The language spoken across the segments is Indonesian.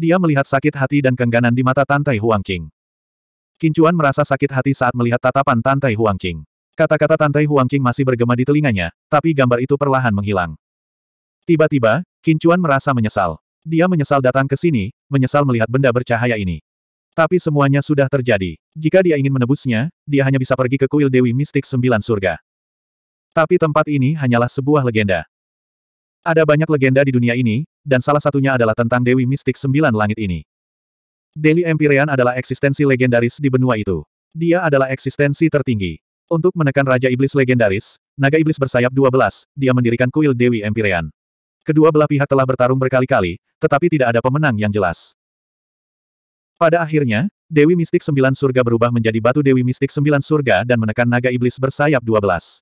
Dia melihat sakit hati dan kengganan di mata Tantai Huangqing. Kincuan merasa sakit hati saat melihat tatapan Tantai Huangqing. Kata-kata Tantai Huangqing masih bergema di telinganya, tapi gambar itu perlahan menghilang. Tiba-tiba, Kincuan merasa menyesal. Dia menyesal datang ke sini, menyesal melihat benda bercahaya ini. Tapi semuanya sudah terjadi. Jika dia ingin menebusnya, dia hanya bisa pergi ke kuil Dewi Mistik Sembilan Surga. Tapi tempat ini hanyalah sebuah legenda. Ada banyak legenda di dunia ini, dan salah satunya adalah tentang Dewi Mistik Sembilan Langit ini. Dewi Empyrean adalah eksistensi legendaris di benua itu. Dia adalah eksistensi tertinggi. Untuk menekan Raja Iblis legendaris, naga iblis bersayap 12, dia mendirikan kuil Dewi Empyrean. Kedua belah pihak telah bertarung berkali-kali, tetapi tidak ada pemenang yang jelas. Pada akhirnya, Dewi Mistik Sembilan Surga berubah menjadi Batu Dewi Mistik Sembilan Surga dan menekan naga iblis bersayap 12.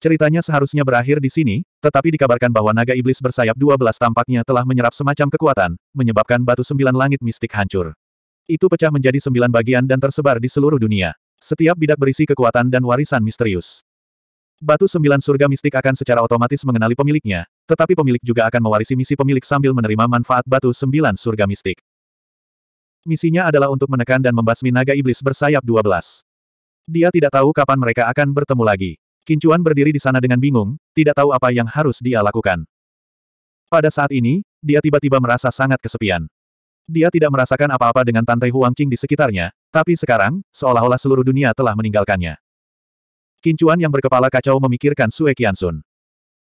Ceritanya seharusnya berakhir di sini, tetapi dikabarkan bahwa naga iblis bersayap 12 tampaknya telah menyerap semacam kekuatan, menyebabkan batu sembilan langit mistik hancur. Itu pecah menjadi sembilan bagian dan tersebar di seluruh dunia. Setiap bidak berisi kekuatan dan warisan misterius. Batu sembilan surga mistik akan secara otomatis mengenali pemiliknya, tetapi pemilik juga akan mewarisi misi pemilik sambil menerima manfaat batu sembilan surga mistik. Misinya adalah untuk menekan dan membasmi naga iblis bersayap 12. Dia tidak tahu kapan mereka akan bertemu lagi. Kincuan berdiri di sana dengan bingung, tidak tahu apa yang harus dia lakukan. Pada saat ini, dia tiba-tiba merasa sangat kesepian. Dia tidak merasakan apa-apa dengan Tante Huang Qing di sekitarnya, tapi sekarang, seolah-olah seluruh dunia telah meninggalkannya. Kincuan yang berkepala kacau memikirkan Sue Qiansun.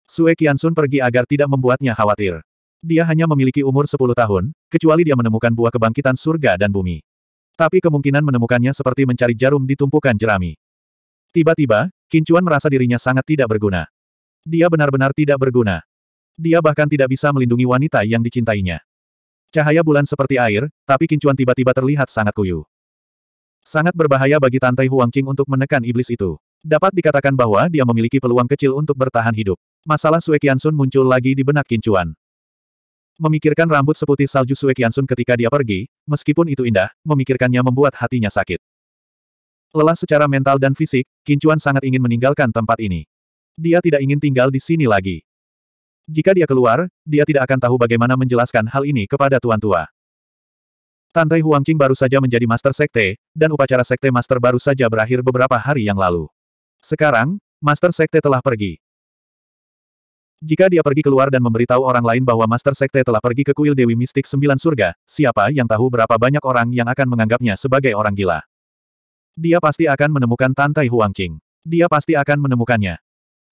Sue Sun pergi agar tidak membuatnya khawatir. Dia hanya memiliki umur 10 tahun, kecuali dia menemukan buah kebangkitan surga dan bumi. Tapi kemungkinan menemukannya seperti mencari jarum di tumpukan jerami. Tiba-tiba, Kincuan merasa dirinya sangat tidak berguna. Dia benar-benar tidak berguna. Dia bahkan tidak bisa melindungi wanita yang dicintainya. Cahaya bulan seperti air, tapi Kincuan tiba-tiba terlihat sangat kuyu. Sangat berbahaya bagi Tantai Huangqing untuk menekan iblis itu. Dapat dikatakan bahwa dia memiliki peluang kecil untuk bertahan hidup. Masalah Sue Sun muncul lagi di benak Kincuan. Memikirkan rambut seputih salju Sue Sun ketika dia pergi, meskipun itu indah, memikirkannya membuat hatinya sakit. Lelah secara mental dan fisik, Kincuan sangat ingin meninggalkan tempat ini. Dia tidak ingin tinggal di sini lagi. Jika dia keluar, dia tidak akan tahu bagaimana menjelaskan hal ini kepada tuan tua. Tante Huangqing baru saja menjadi master sekte, dan upacara sekte master baru saja berakhir beberapa hari yang lalu. Sekarang, master sekte telah pergi. Jika dia pergi keluar dan memberitahu orang lain bahwa master sekte telah pergi ke kuil Dewi Mistik Sembilan Surga, siapa yang tahu berapa banyak orang yang akan menganggapnya sebagai orang gila. Dia pasti akan menemukan Tantai Huangqing. Dia pasti akan menemukannya.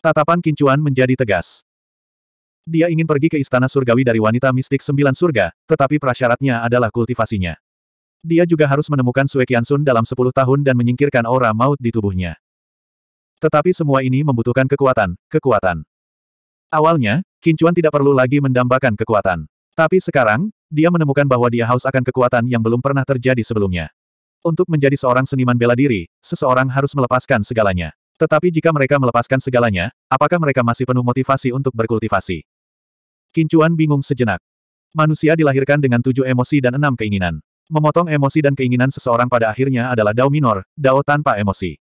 Tatapan Kincuan menjadi tegas. Dia ingin pergi ke istana surgawi dari wanita mistik sembilan surga, tetapi prasyaratnya adalah kultivasinya. Dia juga harus menemukan Sue Sun dalam sepuluh tahun dan menyingkirkan aura maut di tubuhnya. Tetapi semua ini membutuhkan kekuatan, kekuatan. Awalnya, Kincuan tidak perlu lagi mendambakan kekuatan. Tapi sekarang, dia menemukan bahwa dia haus akan kekuatan yang belum pernah terjadi sebelumnya. Untuk menjadi seorang seniman bela diri, seseorang harus melepaskan segalanya. Tetapi jika mereka melepaskan segalanya, apakah mereka masih penuh motivasi untuk berkultivasi? Kincuan bingung sejenak. Manusia dilahirkan dengan tujuh emosi dan enam keinginan. Memotong emosi dan keinginan seseorang pada akhirnya adalah dao minor, dao tanpa emosi.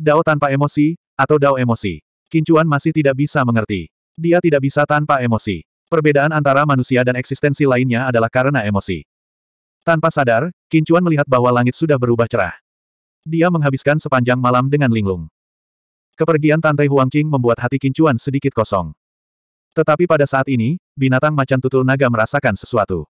Dao tanpa emosi, atau dao emosi. Kincuan masih tidak bisa mengerti. Dia tidak bisa tanpa emosi. Perbedaan antara manusia dan eksistensi lainnya adalah karena emosi. Tanpa sadar, Kincuan melihat bahwa langit sudah berubah cerah. Dia menghabiskan sepanjang malam dengan linglung. Kepergian Tante Huangqing membuat hati Kincuan sedikit kosong. Tetapi pada saat ini, binatang macan tutul naga merasakan sesuatu.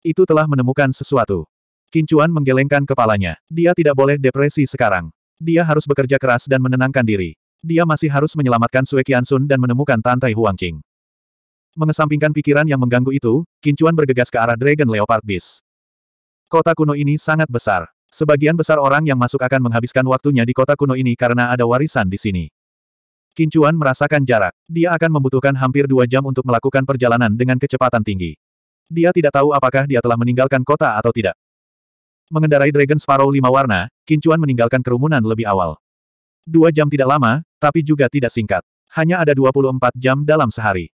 Itu telah menemukan sesuatu. Kincuan menggelengkan kepalanya. Dia tidak boleh depresi sekarang. Dia harus bekerja keras dan menenangkan diri. Dia masih harus menyelamatkan Sue Qiansun dan menemukan Tante Huangqing. Mengesampingkan pikiran yang mengganggu itu, Kincuan bergegas ke arah Dragon Leopard Beast. Kota kuno ini sangat besar. Sebagian besar orang yang masuk akan menghabiskan waktunya di kota kuno ini karena ada warisan di sini. Kincuan merasakan jarak. Dia akan membutuhkan hampir dua jam untuk melakukan perjalanan dengan kecepatan tinggi. Dia tidak tahu apakah dia telah meninggalkan kota atau tidak. Mengendarai Dragon Sparrow lima warna, Kincuan meninggalkan kerumunan lebih awal. Dua jam tidak lama, tapi juga tidak singkat. Hanya ada 24 jam dalam sehari.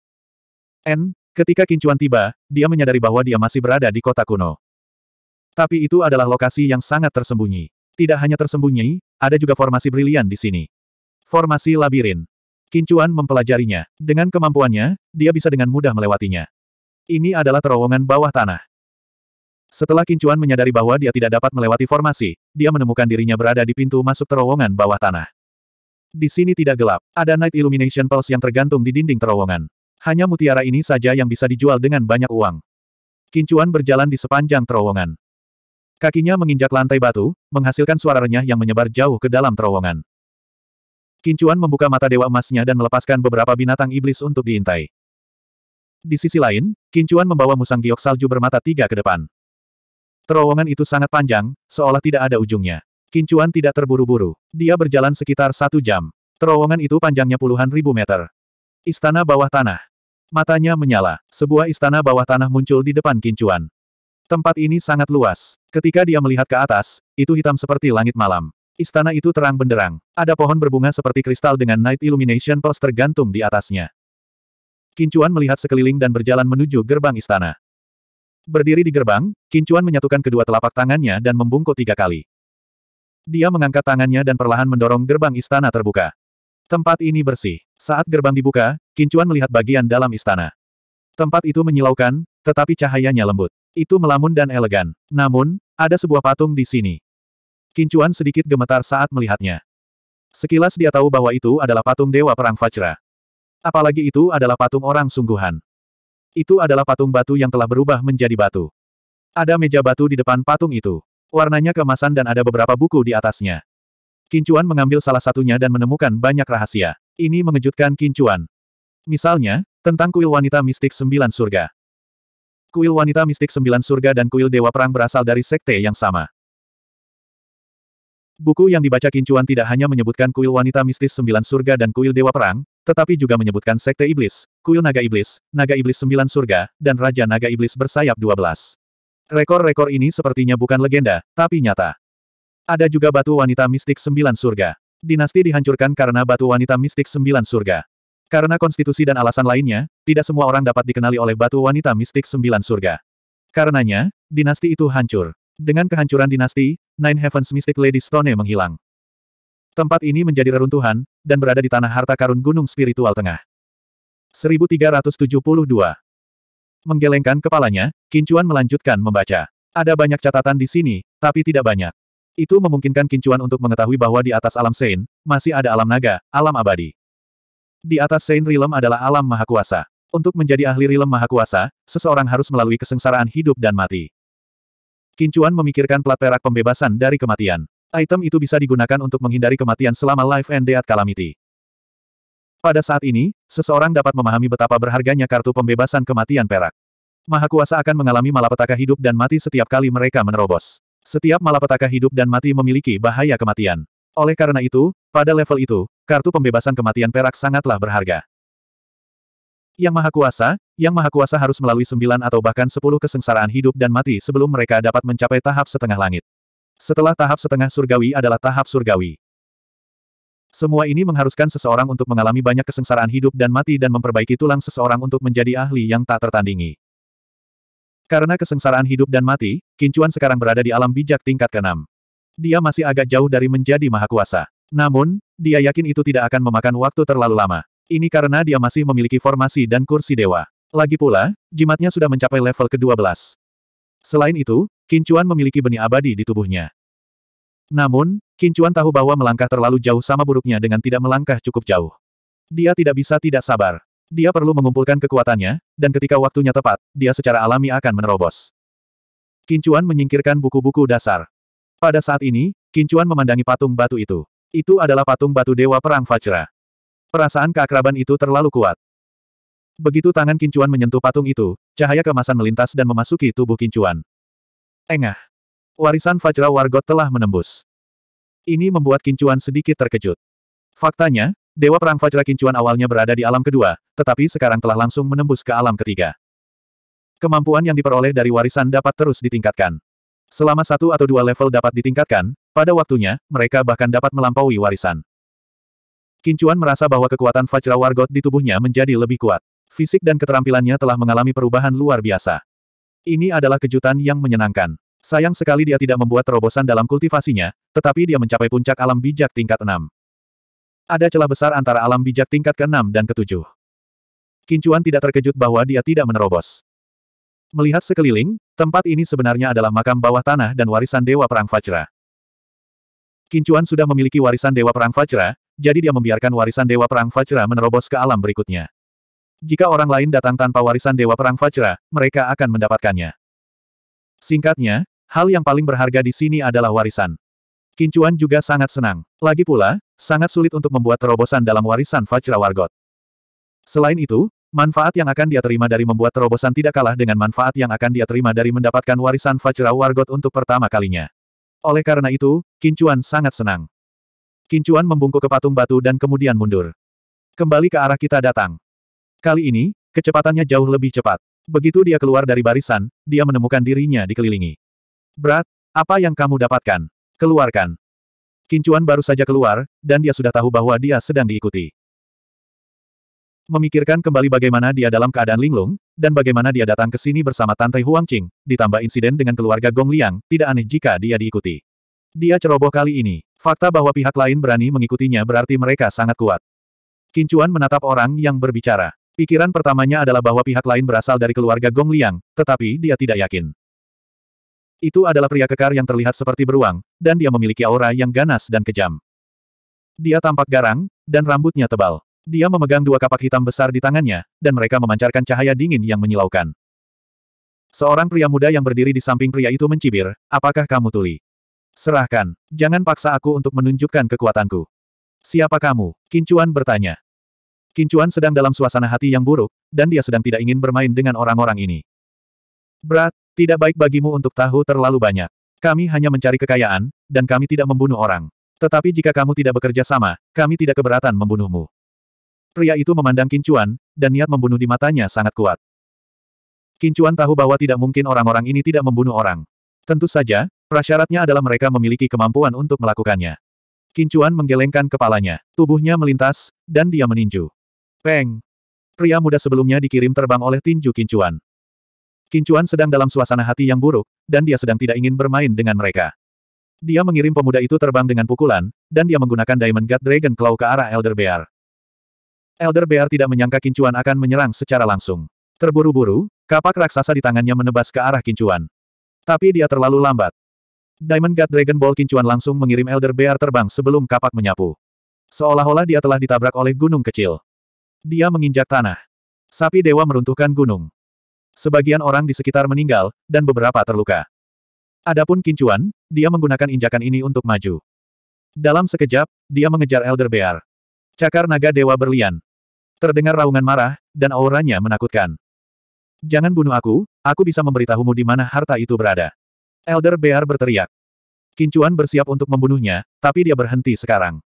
N, ketika Kincuan tiba, dia menyadari bahwa dia masih berada di kota kuno. Tapi itu adalah lokasi yang sangat tersembunyi. Tidak hanya tersembunyi, ada juga formasi brilian di sini. Formasi labirin. Kincuan mempelajarinya. Dengan kemampuannya, dia bisa dengan mudah melewatinya. Ini adalah terowongan bawah tanah. Setelah Kincuan menyadari bahwa dia tidak dapat melewati formasi, dia menemukan dirinya berada di pintu masuk terowongan bawah tanah. Di sini tidak gelap, ada night illumination pulse yang tergantung di dinding terowongan. Hanya mutiara ini saja yang bisa dijual dengan banyak uang. Kincuan berjalan di sepanjang terowongan. Kakinya menginjak lantai batu, menghasilkan suara renyah yang menyebar jauh ke dalam terowongan. Kincuan membuka mata dewa emasnya dan melepaskan beberapa binatang iblis untuk diintai. Di sisi lain, Kincuan membawa musang giok salju bermata tiga ke depan. Terowongan itu sangat panjang, seolah tidak ada ujungnya. Kincuan tidak terburu-buru. Dia berjalan sekitar satu jam. Terowongan itu panjangnya puluhan ribu meter. Istana bawah tanah. Matanya menyala. Sebuah istana bawah tanah muncul di depan Kincuan. Tempat ini sangat luas. Ketika dia melihat ke atas, itu hitam seperti langit malam. Istana itu terang benderang. Ada pohon berbunga seperti kristal dengan night illumination pulse tergantung di atasnya. Kincuan melihat sekeliling dan berjalan menuju gerbang istana. Berdiri di gerbang, Kincuan menyatukan kedua telapak tangannya dan membungkuk tiga kali. Dia mengangkat tangannya dan perlahan mendorong gerbang istana terbuka. Tempat ini bersih. Saat gerbang dibuka, Kincuan melihat bagian dalam istana. Tempat itu menyilaukan, tetapi cahayanya lembut. Itu melamun dan elegan. Namun, ada sebuah patung di sini. Kincuan sedikit gemetar saat melihatnya. Sekilas dia tahu bahwa itu adalah patung Dewa Perang Fajra. Apalagi itu adalah patung orang sungguhan. Itu adalah patung batu yang telah berubah menjadi batu. Ada meja batu di depan patung itu. Warnanya kemasan dan ada beberapa buku di atasnya. Kincuan mengambil salah satunya dan menemukan banyak rahasia. Ini mengejutkan Kincuan. Misalnya, tentang kuil wanita mistik sembilan surga. Kuil wanita mistik sembilan surga dan kuil dewa perang berasal dari sekte yang sama. Buku yang dibaca Kincuan tidak hanya menyebutkan kuil wanita mistis sembilan surga dan kuil dewa perang, tetapi juga menyebutkan sekte iblis, kuil naga iblis, naga iblis sembilan surga, dan raja naga iblis bersayap dua Rekor-rekor ini sepertinya bukan legenda, tapi nyata. Ada juga batu wanita mistik sembilan surga. Dinasti dihancurkan karena batu wanita mistik sembilan surga. Karena konstitusi dan alasan lainnya, tidak semua orang dapat dikenali oleh batu wanita mistik sembilan surga. Karenanya, dinasti itu hancur. Dengan kehancuran dinasti, Nine Heavens Mystic Lady Stone menghilang. Tempat ini menjadi reruntuhan, dan berada di tanah harta karun gunung spiritual tengah. 1372 Menggelengkan kepalanya, Kincuan melanjutkan membaca. Ada banyak catatan di sini, tapi tidak banyak. Itu memungkinkan Kincuan untuk mengetahui bahwa di atas alam Sein, masih ada alam naga, alam abadi. Di atas Saint Realm adalah alam maha kuasa. Untuk menjadi ahli Realm maha kuasa, seseorang harus melalui kesengsaraan hidup dan mati. Kincuan memikirkan plat perak pembebasan dari kematian. Item itu bisa digunakan untuk menghindari kematian selama life and death calamity. Pada saat ini, seseorang dapat memahami betapa berharganya kartu pembebasan kematian perak. Maha kuasa akan mengalami malapetaka hidup dan mati setiap kali mereka menerobos. Setiap malapetaka hidup dan mati memiliki bahaya kematian. Oleh karena itu, pada level itu, Kartu pembebasan kematian perak sangatlah berharga. Yang Maha Kuasa, Yang Maha Kuasa harus melalui sembilan atau bahkan sepuluh kesengsaraan hidup dan mati sebelum mereka dapat mencapai tahap setengah langit. Setelah tahap setengah surgawi adalah tahap surgawi. Semua ini mengharuskan seseorang untuk mengalami banyak kesengsaraan hidup dan mati dan memperbaiki tulang seseorang untuk menjadi ahli yang tak tertandingi. Karena kesengsaraan hidup dan mati, Kincuan sekarang berada di alam bijak tingkat keenam. Dia masih agak jauh dari menjadi maha kuasa. Namun, dia yakin itu tidak akan memakan waktu terlalu lama. Ini karena dia masih memiliki formasi dan kursi dewa. Lagi pula, jimatnya sudah mencapai level ke-12. Selain itu, Kincuan memiliki benih abadi di tubuhnya. Namun, Kincuan tahu bahwa melangkah terlalu jauh sama buruknya dengan tidak melangkah cukup jauh. Dia tidak bisa tidak sabar. Dia perlu mengumpulkan kekuatannya, dan ketika waktunya tepat, dia secara alami akan menerobos. Kincuan menyingkirkan buku-buku dasar. Pada saat ini, Kincuan memandangi patung batu itu. Itu adalah patung batu dewa perang Fajra. Perasaan keakraban itu terlalu kuat. Begitu tangan Kincuan menyentuh patung itu, cahaya kemasan melintas dan memasuki tubuh Kincuan. Engah. Warisan Fajra Wargot telah menembus. Ini membuat Kincuan sedikit terkejut. Faktanya, Dewa Perang Fajra Kincuan awalnya berada di alam kedua, tetapi sekarang telah langsung menembus ke alam ketiga. Kemampuan yang diperoleh dari warisan dapat terus ditingkatkan. Selama satu atau dua level dapat ditingkatkan, pada waktunya, mereka bahkan dapat melampaui warisan. Kincuan merasa bahwa kekuatan Fajra Wargot di tubuhnya menjadi lebih kuat. Fisik dan keterampilannya telah mengalami perubahan luar biasa. Ini adalah kejutan yang menyenangkan. Sayang sekali dia tidak membuat terobosan dalam kultivasinya, tetapi dia mencapai puncak alam bijak tingkat 6. Ada celah besar antara alam bijak tingkat ke-6 dan ke-7. Kincuan tidak terkejut bahwa dia tidak menerobos. Melihat sekeliling, tempat ini sebenarnya adalah makam bawah tanah dan warisan Dewa Perang Fajra. Kincuan sudah memiliki warisan Dewa Perang Fajra, jadi dia membiarkan warisan Dewa Perang Fajra menerobos ke alam berikutnya. Jika orang lain datang tanpa warisan Dewa Perang Fajra, mereka akan mendapatkannya. Singkatnya, hal yang paling berharga di sini adalah warisan. Kincuan juga sangat senang. Lagi pula, sangat sulit untuk membuat terobosan dalam warisan Fajra Wargot. Selain itu, Manfaat yang akan dia terima dari membuat terobosan tidak kalah dengan manfaat yang akan dia terima dari mendapatkan warisan Fajra Wargot untuk pertama kalinya. Oleh karena itu, Kincuan sangat senang. Kincuan membungkuk ke patung batu dan kemudian mundur. Kembali ke arah kita datang. Kali ini, kecepatannya jauh lebih cepat. Begitu dia keluar dari barisan, dia menemukan dirinya dikelilingi. Berat, apa yang kamu dapatkan? Keluarkan. Kincuan baru saja keluar, dan dia sudah tahu bahwa dia sedang diikuti. Memikirkan kembali bagaimana dia dalam keadaan linglung, dan bagaimana dia datang ke sini bersama Tante Huang Qing, ditambah insiden dengan keluarga Gong Liang, tidak aneh jika dia diikuti. Dia ceroboh kali ini. Fakta bahwa pihak lain berani mengikutinya berarti mereka sangat kuat. Kincuan menatap orang yang berbicara. Pikiran pertamanya adalah bahwa pihak lain berasal dari keluarga Gong Liang, tetapi dia tidak yakin. Itu adalah pria kekar yang terlihat seperti beruang, dan dia memiliki aura yang ganas dan kejam. Dia tampak garang, dan rambutnya tebal. Dia memegang dua kapak hitam besar di tangannya, dan mereka memancarkan cahaya dingin yang menyilaukan. Seorang pria muda yang berdiri di samping pria itu mencibir, apakah kamu tuli? Serahkan, jangan paksa aku untuk menunjukkan kekuatanku. Siapa kamu? Kincuan bertanya. Kincuan sedang dalam suasana hati yang buruk, dan dia sedang tidak ingin bermain dengan orang-orang ini. Berat, tidak baik bagimu untuk tahu terlalu banyak. Kami hanya mencari kekayaan, dan kami tidak membunuh orang. Tetapi jika kamu tidak bekerja sama, kami tidak keberatan membunuhmu. Pria itu memandang Kincuan, dan niat membunuh di matanya sangat kuat. Kincuan tahu bahwa tidak mungkin orang-orang ini tidak membunuh orang. Tentu saja, prasyaratnya adalah mereka memiliki kemampuan untuk melakukannya. Kincuan menggelengkan kepalanya, tubuhnya melintas, dan dia meninju. Peng! Pria muda sebelumnya dikirim terbang oleh tinju Kincuan. Kincuan sedang dalam suasana hati yang buruk, dan dia sedang tidak ingin bermain dengan mereka. Dia mengirim pemuda itu terbang dengan pukulan, dan dia menggunakan Diamond God Dragon Claw ke arah Elder Bear. Elder Bear tidak menyangka Kincuan akan menyerang secara langsung. Terburu-buru, kapak raksasa di tangannya menebas ke arah Kincuan. Tapi dia terlalu lambat. Diamond God Dragon Ball Kincuan langsung mengirim Elder Bear terbang sebelum kapak menyapu. Seolah-olah dia telah ditabrak oleh gunung kecil. Dia menginjak tanah. Sapi dewa meruntuhkan gunung. Sebagian orang di sekitar meninggal, dan beberapa terluka. Adapun Kincuan, dia menggunakan injakan ini untuk maju. Dalam sekejap, dia mengejar Elder Bear. Cakar naga dewa berlian. Terdengar raungan marah, dan auranya menakutkan. Jangan bunuh aku, aku bisa memberitahumu di mana harta itu berada. Elder Bear berteriak. Kincuan bersiap untuk membunuhnya, tapi dia berhenti sekarang.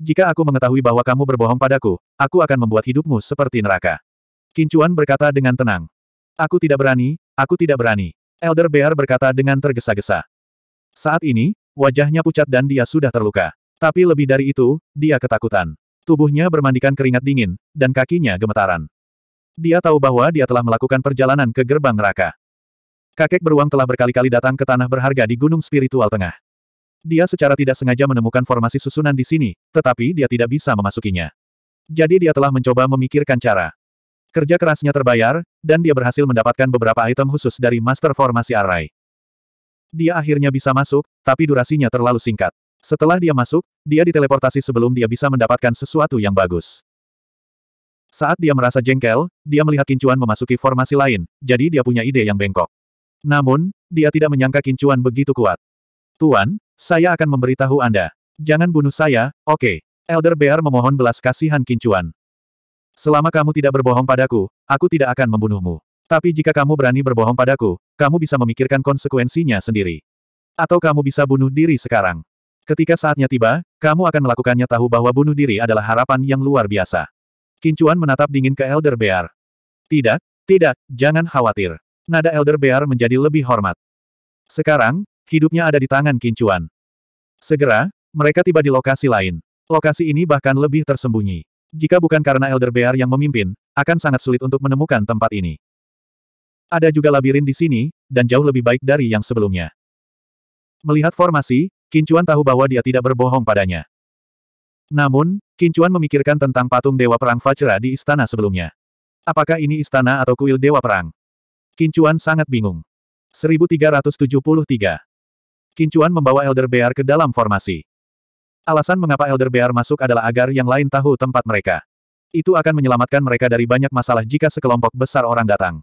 Jika aku mengetahui bahwa kamu berbohong padaku, aku akan membuat hidupmu seperti neraka. Kincuan berkata dengan tenang. Aku tidak berani, aku tidak berani. Elder Bear berkata dengan tergesa-gesa. Saat ini, wajahnya pucat dan dia sudah terluka. Tapi lebih dari itu, dia ketakutan. Tubuhnya bermandikan keringat dingin, dan kakinya gemetaran. Dia tahu bahwa dia telah melakukan perjalanan ke gerbang neraka. Kakek beruang telah berkali-kali datang ke tanah berharga di Gunung Spiritual Tengah. Dia secara tidak sengaja menemukan formasi susunan di sini, tetapi dia tidak bisa memasukinya. Jadi dia telah mencoba memikirkan cara. Kerja kerasnya terbayar, dan dia berhasil mendapatkan beberapa item khusus dari Master Formasi Array. Dia akhirnya bisa masuk, tapi durasinya terlalu singkat. Setelah dia masuk, dia diteleportasi sebelum dia bisa mendapatkan sesuatu yang bagus. Saat dia merasa jengkel, dia melihat Kincuan memasuki formasi lain, jadi dia punya ide yang bengkok. Namun, dia tidak menyangka Kincuan begitu kuat. Tuan, saya akan memberitahu Anda. Jangan bunuh saya, oke. Okay. Elder Bear memohon belas kasihan Kincuan. Selama kamu tidak berbohong padaku, aku tidak akan membunuhmu. Tapi jika kamu berani berbohong padaku, kamu bisa memikirkan konsekuensinya sendiri. Atau kamu bisa bunuh diri sekarang. Ketika saatnya tiba, kamu akan melakukannya tahu bahwa bunuh diri adalah harapan yang luar biasa. Kincuan menatap dingin ke Elder Bear. Tidak, tidak, jangan khawatir. Nada Elder Bear menjadi lebih hormat. Sekarang, hidupnya ada di tangan Kincuan. Segera, mereka tiba di lokasi lain. Lokasi ini bahkan lebih tersembunyi. Jika bukan karena Elder Bear yang memimpin, akan sangat sulit untuk menemukan tempat ini. Ada juga labirin di sini, dan jauh lebih baik dari yang sebelumnya. Melihat formasi, Kincuan tahu bahwa dia tidak berbohong padanya. Namun, Kincuan memikirkan tentang patung Dewa Perang Vajra di istana sebelumnya. Apakah ini istana atau kuil Dewa Perang? Kincuan sangat bingung. 1373 Kincuan membawa Elder Bear ke dalam formasi. Alasan mengapa Elder Bear masuk adalah agar yang lain tahu tempat mereka. Itu akan menyelamatkan mereka dari banyak masalah jika sekelompok besar orang datang.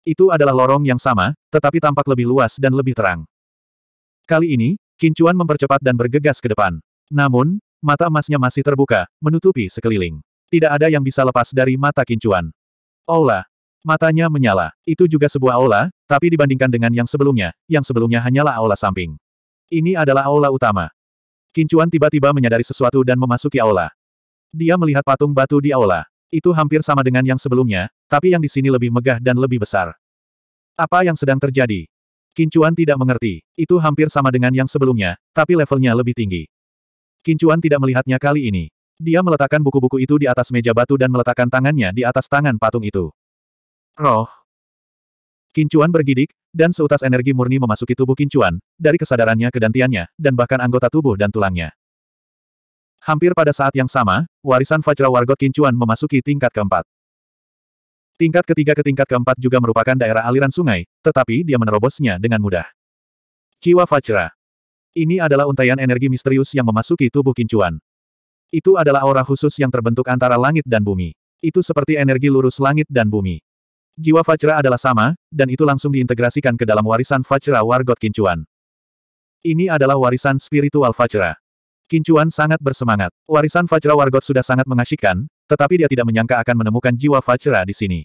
Itu adalah lorong yang sama, tetapi tampak lebih luas dan lebih terang. Kali ini, Kincuan mempercepat dan bergegas ke depan. Namun, mata emasnya masih terbuka, menutupi sekeliling. Tidak ada yang bisa lepas dari mata Kincuan. Aula. Matanya menyala. Itu juga sebuah aula, tapi dibandingkan dengan yang sebelumnya, yang sebelumnya hanyalah aula samping. Ini adalah aula utama. Kincuan tiba-tiba menyadari sesuatu dan memasuki aula. Dia melihat patung batu di aula. Itu hampir sama dengan yang sebelumnya, tapi yang di sini lebih megah dan lebih besar. Apa yang sedang terjadi? Kincuan tidak mengerti, itu hampir sama dengan yang sebelumnya, tapi levelnya lebih tinggi. Kincuan tidak melihatnya kali ini. Dia meletakkan buku-buku itu di atas meja batu dan meletakkan tangannya di atas tangan patung itu. Roh. Kincuan bergidik, dan seutas energi murni memasuki tubuh Kincuan, dari kesadarannya ke dantiannya, dan bahkan anggota tubuh dan tulangnya. Hampir pada saat yang sama, warisan Fajra Wargot Kincuan memasuki tingkat keempat. Tingkat ketiga ke tingkat keempat juga merupakan daerah aliran sungai, tetapi dia menerobosnya dengan mudah. Jiwa Fajra. Ini adalah untaian energi misterius yang memasuki tubuh Kincuan. Itu adalah aura khusus yang terbentuk antara langit dan bumi. Itu seperti energi lurus langit dan bumi. Jiwa Fajra adalah sama, dan itu langsung diintegrasikan ke dalam warisan Fajra Wargot Kincuan. Ini adalah warisan spiritual Fajra. Kincuan sangat bersemangat. Warisan Fajra Wargot sudah sangat mengasyikkan, tetapi dia tidak menyangka akan menemukan jiwa Vajra di sini.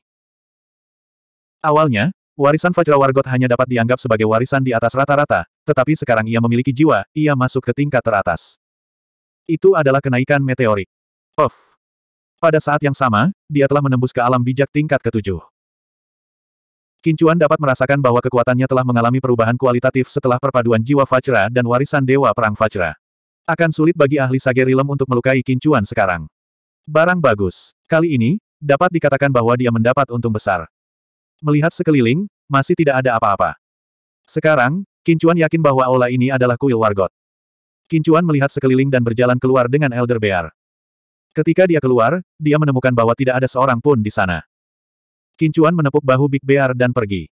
Awalnya, warisan Vajra Wargot hanya dapat dianggap sebagai warisan di atas rata-rata, tetapi sekarang ia memiliki jiwa, ia masuk ke tingkat teratas. Itu adalah kenaikan meteorik. Of. Pada saat yang sama, dia telah menembus ke alam bijak tingkat ketujuh. Kincuan dapat merasakan bahwa kekuatannya telah mengalami perubahan kualitatif setelah perpaduan jiwa Vajra dan warisan Dewa Perang Vajra. Akan sulit bagi ahli Sagerilem untuk melukai Kincuan sekarang. Barang bagus. Kali ini, dapat dikatakan bahwa dia mendapat untung besar. Melihat sekeliling, masih tidak ada apa-apa. Sekarang, Kincuan yakin bahwa aula ini adalah kuil Wargot. Kincuan melihat sekeliling dan berjalan keluar dengan Elder Bear. Ketika dia keluar, dia menemukan bahwa tidak ada seorang pun di sana. Kincuan menepuk bahu Big Bear dan pergi.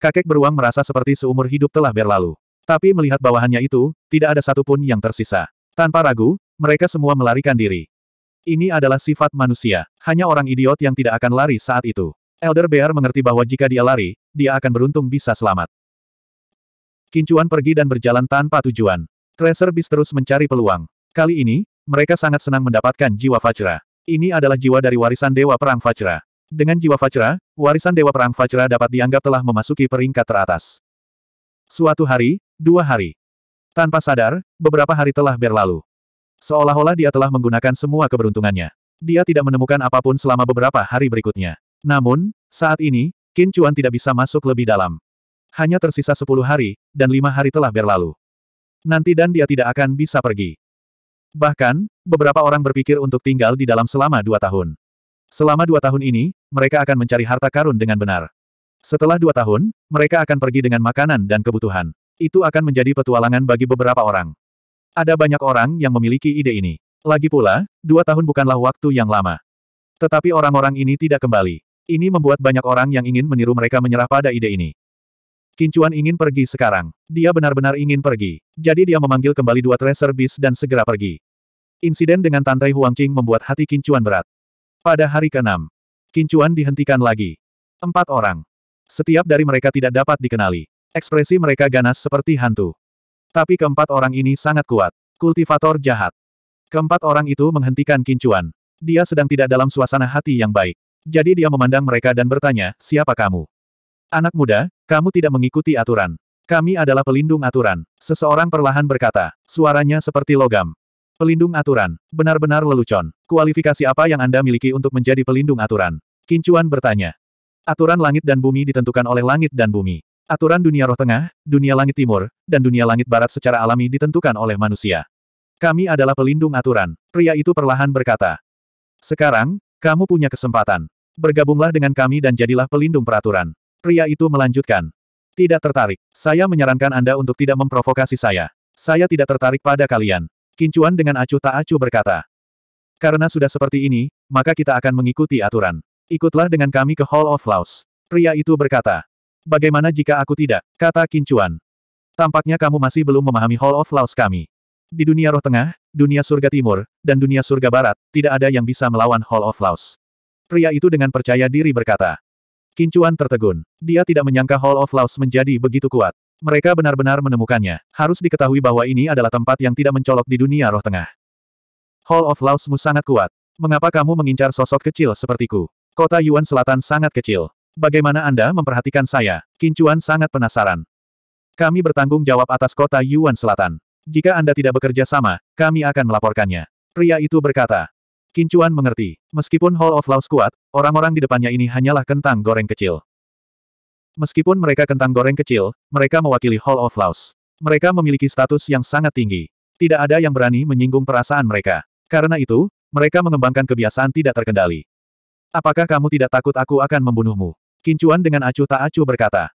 Kakek beruang merasa seperti seumur hidup telah berlalu. Tapi melihat bawahannya itu, tidak ada satupun yang tersisa. Tanpa ragu, mereka semua melarikan diri. Ini adalah sifat manusia. Hanya orang idiot yang tidak akan lari saat itu. Elder Bear mengerti bahwa jika dia lari, dia akan beruntung bisa selamat. Kincuan pergi dan berjalan tanpa tujuan. Tracer Beast terus mencari peluang. Kali ini, mereka sangat senang mendapatkan jiwa Fajra. Ini adalah jiwa dari warisan Dewa Perang Fajra. Dengan jiwa Fajra, warisan Dewa Perang Fajra dapat dianggap telah memasuki peringkat teratas. Suatu hari, dua hari. Tanpa sadar, beberapa hari telah berlalu. Seolah-olah dia telah menggunakan semua keberuntungannya. Dia tidak menemukan apapun selama beberapa hari berikutnya. Namun, saat ini, Qin Chuan tidak bisa masuk lebih dalam. Hanya tersisa sepuluh hari, dan lima hari telah berlalu. Nanti dan dia tidak akan bisa pergi. Bahkan, beberapa orang berpikir untuk tinggal di dalam selama dua tahun. Selama dua tahun ini, mereka akan mencari harta karun dengan benar. Setelah dua tahun, mereka akan pergi dengan makanan dan kebutuhan. Itu akan menjadi petualangan bagi beberapa orang. Ada banyak orang yang memiliki ide ini. Lagi pula, dua tahun bukanlah waktu yang lama. Tetapi orang-orang ini tidak kembali. Ini membuat banyak orang yang ingin meniru mereka menyerah pada ide ini. Kincuan ingin pergi sekarang. Dia benar-benar ingin pergi. Jadi dia memanggil kembali dua tracer bis dan segera pergi. Insiden dengan Tantai Huangqing membuat hati Kincuan berat. Pada hari ke-6, Kincuan dihentikan lagi. Empat orang. Setiap dari mereka tidak dapat dikenali. Ekspresi mereka ganas seperti hantu. Tapi keempat orang ini sangat kuat. Kultivator jahat. Keempat orang itu menghentikan kincuan. Dia sedang tidak dalam suasana hati yang baik. Jadi dia memandang mereka dan bertanya, siapa kamu? Anak muda, kamu tidak mengikuti aturan. Kami adalah pelindung aturan. Seseorang perlahan berkata, suaranya seperti logam. Pelindung aturan, benar-benar lelucon. Kualifikasi apa yang Anda miliki untuk menjadi pelindung aturan? Kincuan bertanya. Aturan langit dan bumi ditentukan oleh langit dan bumi. Aturan dunia roh tengah, dunia langit timur, dan dunia langit barat secara alami ditentukan oleh manusia. Kami adalah pelindung aturan. Pria itu perlahan berkata. Sekarang, kamu punya kesempatan. Bergabunglah dengan kami dan jadilah pelindung peraturan. Pria itu melanjutkan. Tidak tertarik. Saya menyarankan Anda untuk tidak memprovokasi saya. Saya tidak tertarik pada kalian. Kincuan dengan acuh tak acuh berkata. Karena sudah seperti ini, maka kita akan mengikuti aturan. Ikutlah dengan kami ke Hall of Laws. Pria itu berkata. Bagaimana jika aku tidak? Kata Kincuan. Tampaknya kamu masih belum memahami Hall of Laos kami. Di dunia roh tengah, dunia surga timur, dan dunia surga barat, tidak ada yang bisa melawan Hall of Laos. Pria itu dengan percaya diri berkata. Kincuan tertegun. Dia tidak menyangka Hall of Laos menjadi begitu kuat. Mereka benar-benar menemukannya. Harus diketahui bahwa ini adalah tempat yang tidak mencolok di dunia roh tengah. Hall of Lawsmu sangat kuat. Mengapa kamu mengincar sosok kecil sepertiku? Kota Yuan Selatan sangat kecil. Bagaimana Anda memperhatikan saya? Kincuan sangat penasaran. Kami bertanggung jawab atas kota Yuan Selatan. Jika Anda tidak bekerja sama, kami akan melaporkannya. Pria itu berkata. Kincuan mengerti. Meskipun Hall of Laws kuat, orang-orang di depannya ini hanyalah kentang goreng kecil. Meskipun mereka kentang goreng kecil, mereka mewakili Hall of Laws. Mereka memiliki status yang sangat tinggi. Tidak ada yang berani menyinggung perasaan mereka. Karena itu, mereka mengembangkan kebiasaan tidak terkendali. Apakah kamu tidak takut aku akan membunuhmu? Kincuan dengan acuh tak acuh berkata.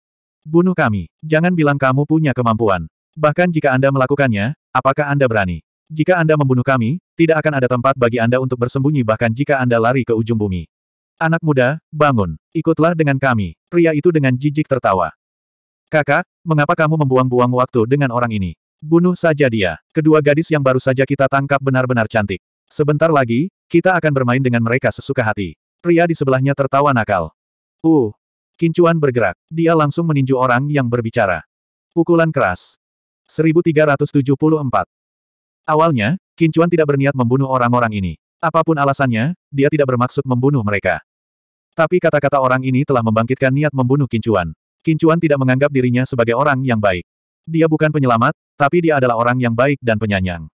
Bunuh kami, jangan bilang kamu punya kemampuan. Bahkan jika Anda melakukannya, apakah Anda berani? Jika Anda membunuh kami, tidak akan ada tempat bagi Anda untuk bersembunyi bahkan jika Anda lari ke ujung bumi. Anak muda, bangun, ikutlah dengan kami. Pria itu dengan jijik tertawa. Kakak, mengapa kamu membuang-buang waktu dengan orang ini? Bunuh saja dia. Kedua gadis yang baru saja kita tangkap benar-benar cantik. Sebentar lagi, kita akan bermain dengan mereka sesuka hati. Pria di sebelahnya tertawa nakal. Uh! Kincuan bergerak. Dia langsung meninju orang yang berbicara. Pukulan keras. 1374. Awalnya, Kincuan tidak berniat membunuh orang-orang ini. Apapun alasannya, dia tidak bermaksud membunuh mereka. Tapi kata-kata orang ini telah membangkitkan niat membunuh Kincuan. Kincuan tidak menganggap dirinya sebagai orang yang baik. Dia bukan penyelamat, tapi dia adalah orang yang baik dan penyanyang.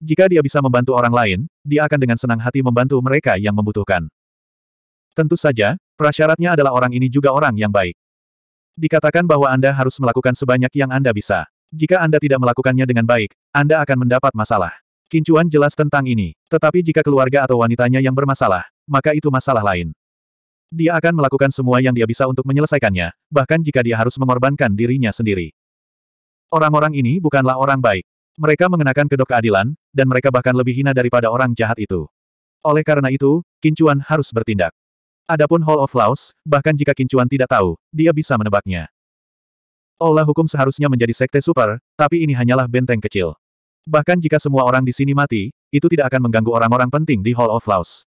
Jika dia bisa membantu orang lain, dia akan dengan senang hati membantu mereka yang membutuhkan. Tentu saja, Prasyaratnya adalah orang ini juga orang yang baik. Dikatakan bahwa Anda harus melakukan sebanyak yang Anda bisa. Jika Anda tidak melakukannya dengan baik, Anda akan mendapat masalah. Kincuan jelas tentang ini, tetapi jika keluarga atau wanitanya yang bermasalah, maka itu masalah lain. Dia akan melakukan semua yang dia bisa untuk menyelesaikannya, bahkan jika dia harus mengorbankan dirinya sendiri. Orang-orang ini bukanlah orang baik. Mereka mengenakan kedok keadilan, dan mereka bahkan lebih hina daripada orang jahat itu. Oleh karena itu, Kincuan harus bertindak. Adapun Hall of Laws, bahkan jika Kincuan tidak tahu, dia bisa menebaknya. Olah hukum seharusnya menjadi sekte super, tapi ini hanyalah benteng kecil. Bahkan jika semua orang di sini mati, itu tidak akan mengganggu orang-orang penting di Hall of Laws.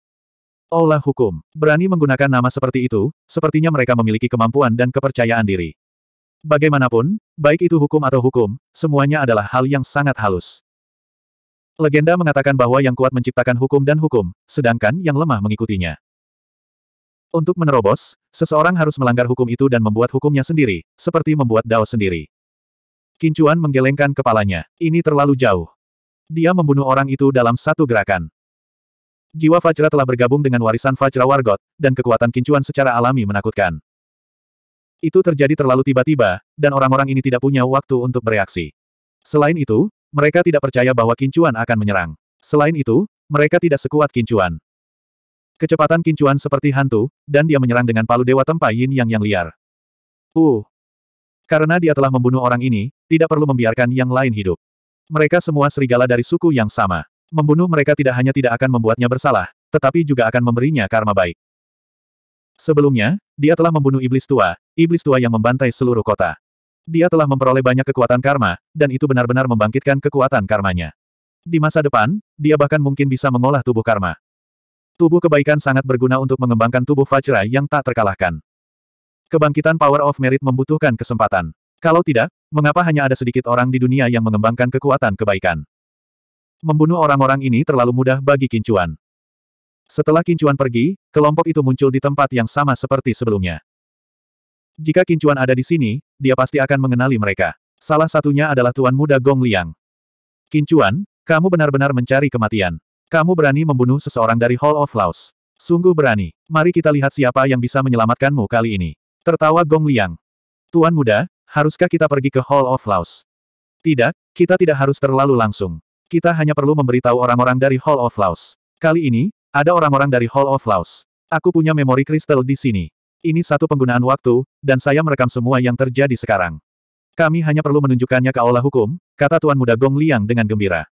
Olah hukum, berani menggunakan nama seperti itu, sepertinya mereka memiliki kemampuan dan kepercayaan diri. Bagaimanapun, baik itu hukum atau hukum, semuanya adalah hal yang sangat halus. Legenda mengatakan bahwa yang kuat menciptakan hukum dan hukum, sedangkan yang lemah mengikutinya. Untuk menerobos, seseorang harus melanggar hukum itu dan membuat hukumnya sendiri, seperti membuat dao sendiri. Kincuan menggelengkan kepalanya. Ini terlalu jauh. Dia membunuh orang itu dalam satu gerakan. Jiwa Fajra telah bergabung dengan warisan Fajra Wargot, dan kekuatan Kincuan secara alami menakutkan. Itu terjadi terlalu tiba-tiba, dan orang-orang ini tidak punya waktu untuk bereaksi. Selain itu, mereka tidak percaya bahwa Kincuan akan menyerang. Selain itu, mereka tidak sekuat Kincuan. Kecepatan kincuan seperti hantu, dan dia menyerang dengan palu dewa tempa yin yang yang liar. Uh! Karena dia telah membunuh orang ini, tidak perlu membiarkan yang lain hidup. Mereka semua serigala dari suku yang sama. Membunuh mereka tidak hanya tidak akan membuatnya bersalah, tetapi juga akan memberinya karma baik. Sebelumnya, dia telah membunuh iblis tua, iblis tua yang membantai seluruh kota. Dia telah memperoleh banyak kekuatan karma, dan itu benar-benar membangkitkan kekuatan karmanya. Di masa depan, dia bahkan mungkin bisa mengolah tubuh karma. Tubuh kebaikan sangat berguna untuk mengembangkan tubuh Fajra yang tak terkalahkan. Kebangkitan Power of Merit membutuhkan kesempatan. Kalau tidak, mengapa hanya ada sedikit orang di dunia yang mengembangkan kekuatan kebaikan? Membunuh orang-orang ini terlalu mudah bagi Kincuan. Setelah Kincuan pergi, kelompok itu muncul di tempat yang sama seperti sebelumnya. Jika Kincuan ada di sini, dia pasti akan mengenali mereka. Salah satunya adalah Tuan Muda Gong Liang. Kincuan, kamu benar-benar mencari kematian. Kamu berani membunuh seseorang dari Hall of Laos? Sungguh berani. Mari kita lihat siapa yang bisa menyelamatkanmu kali ini. Tertawa Gong Liang. Tuan muda, haruskah kita pergi ke Hall of Laos? Tidak, kita tidak harus terlalu langsung. Kita hanya perlu memberitahu orang-orang dari Hall of Laos. Kali ini, ada orang-orang dari Hall of Laos. Aku punya memori kristal di sini. Ini satu penggunaan waktu, dan saya merekam semua yang terjadi sekarang. Kami hanya perlu menunjukkannya ke aula hukum, kata Tuan Muda Gong Liang dengan gembira.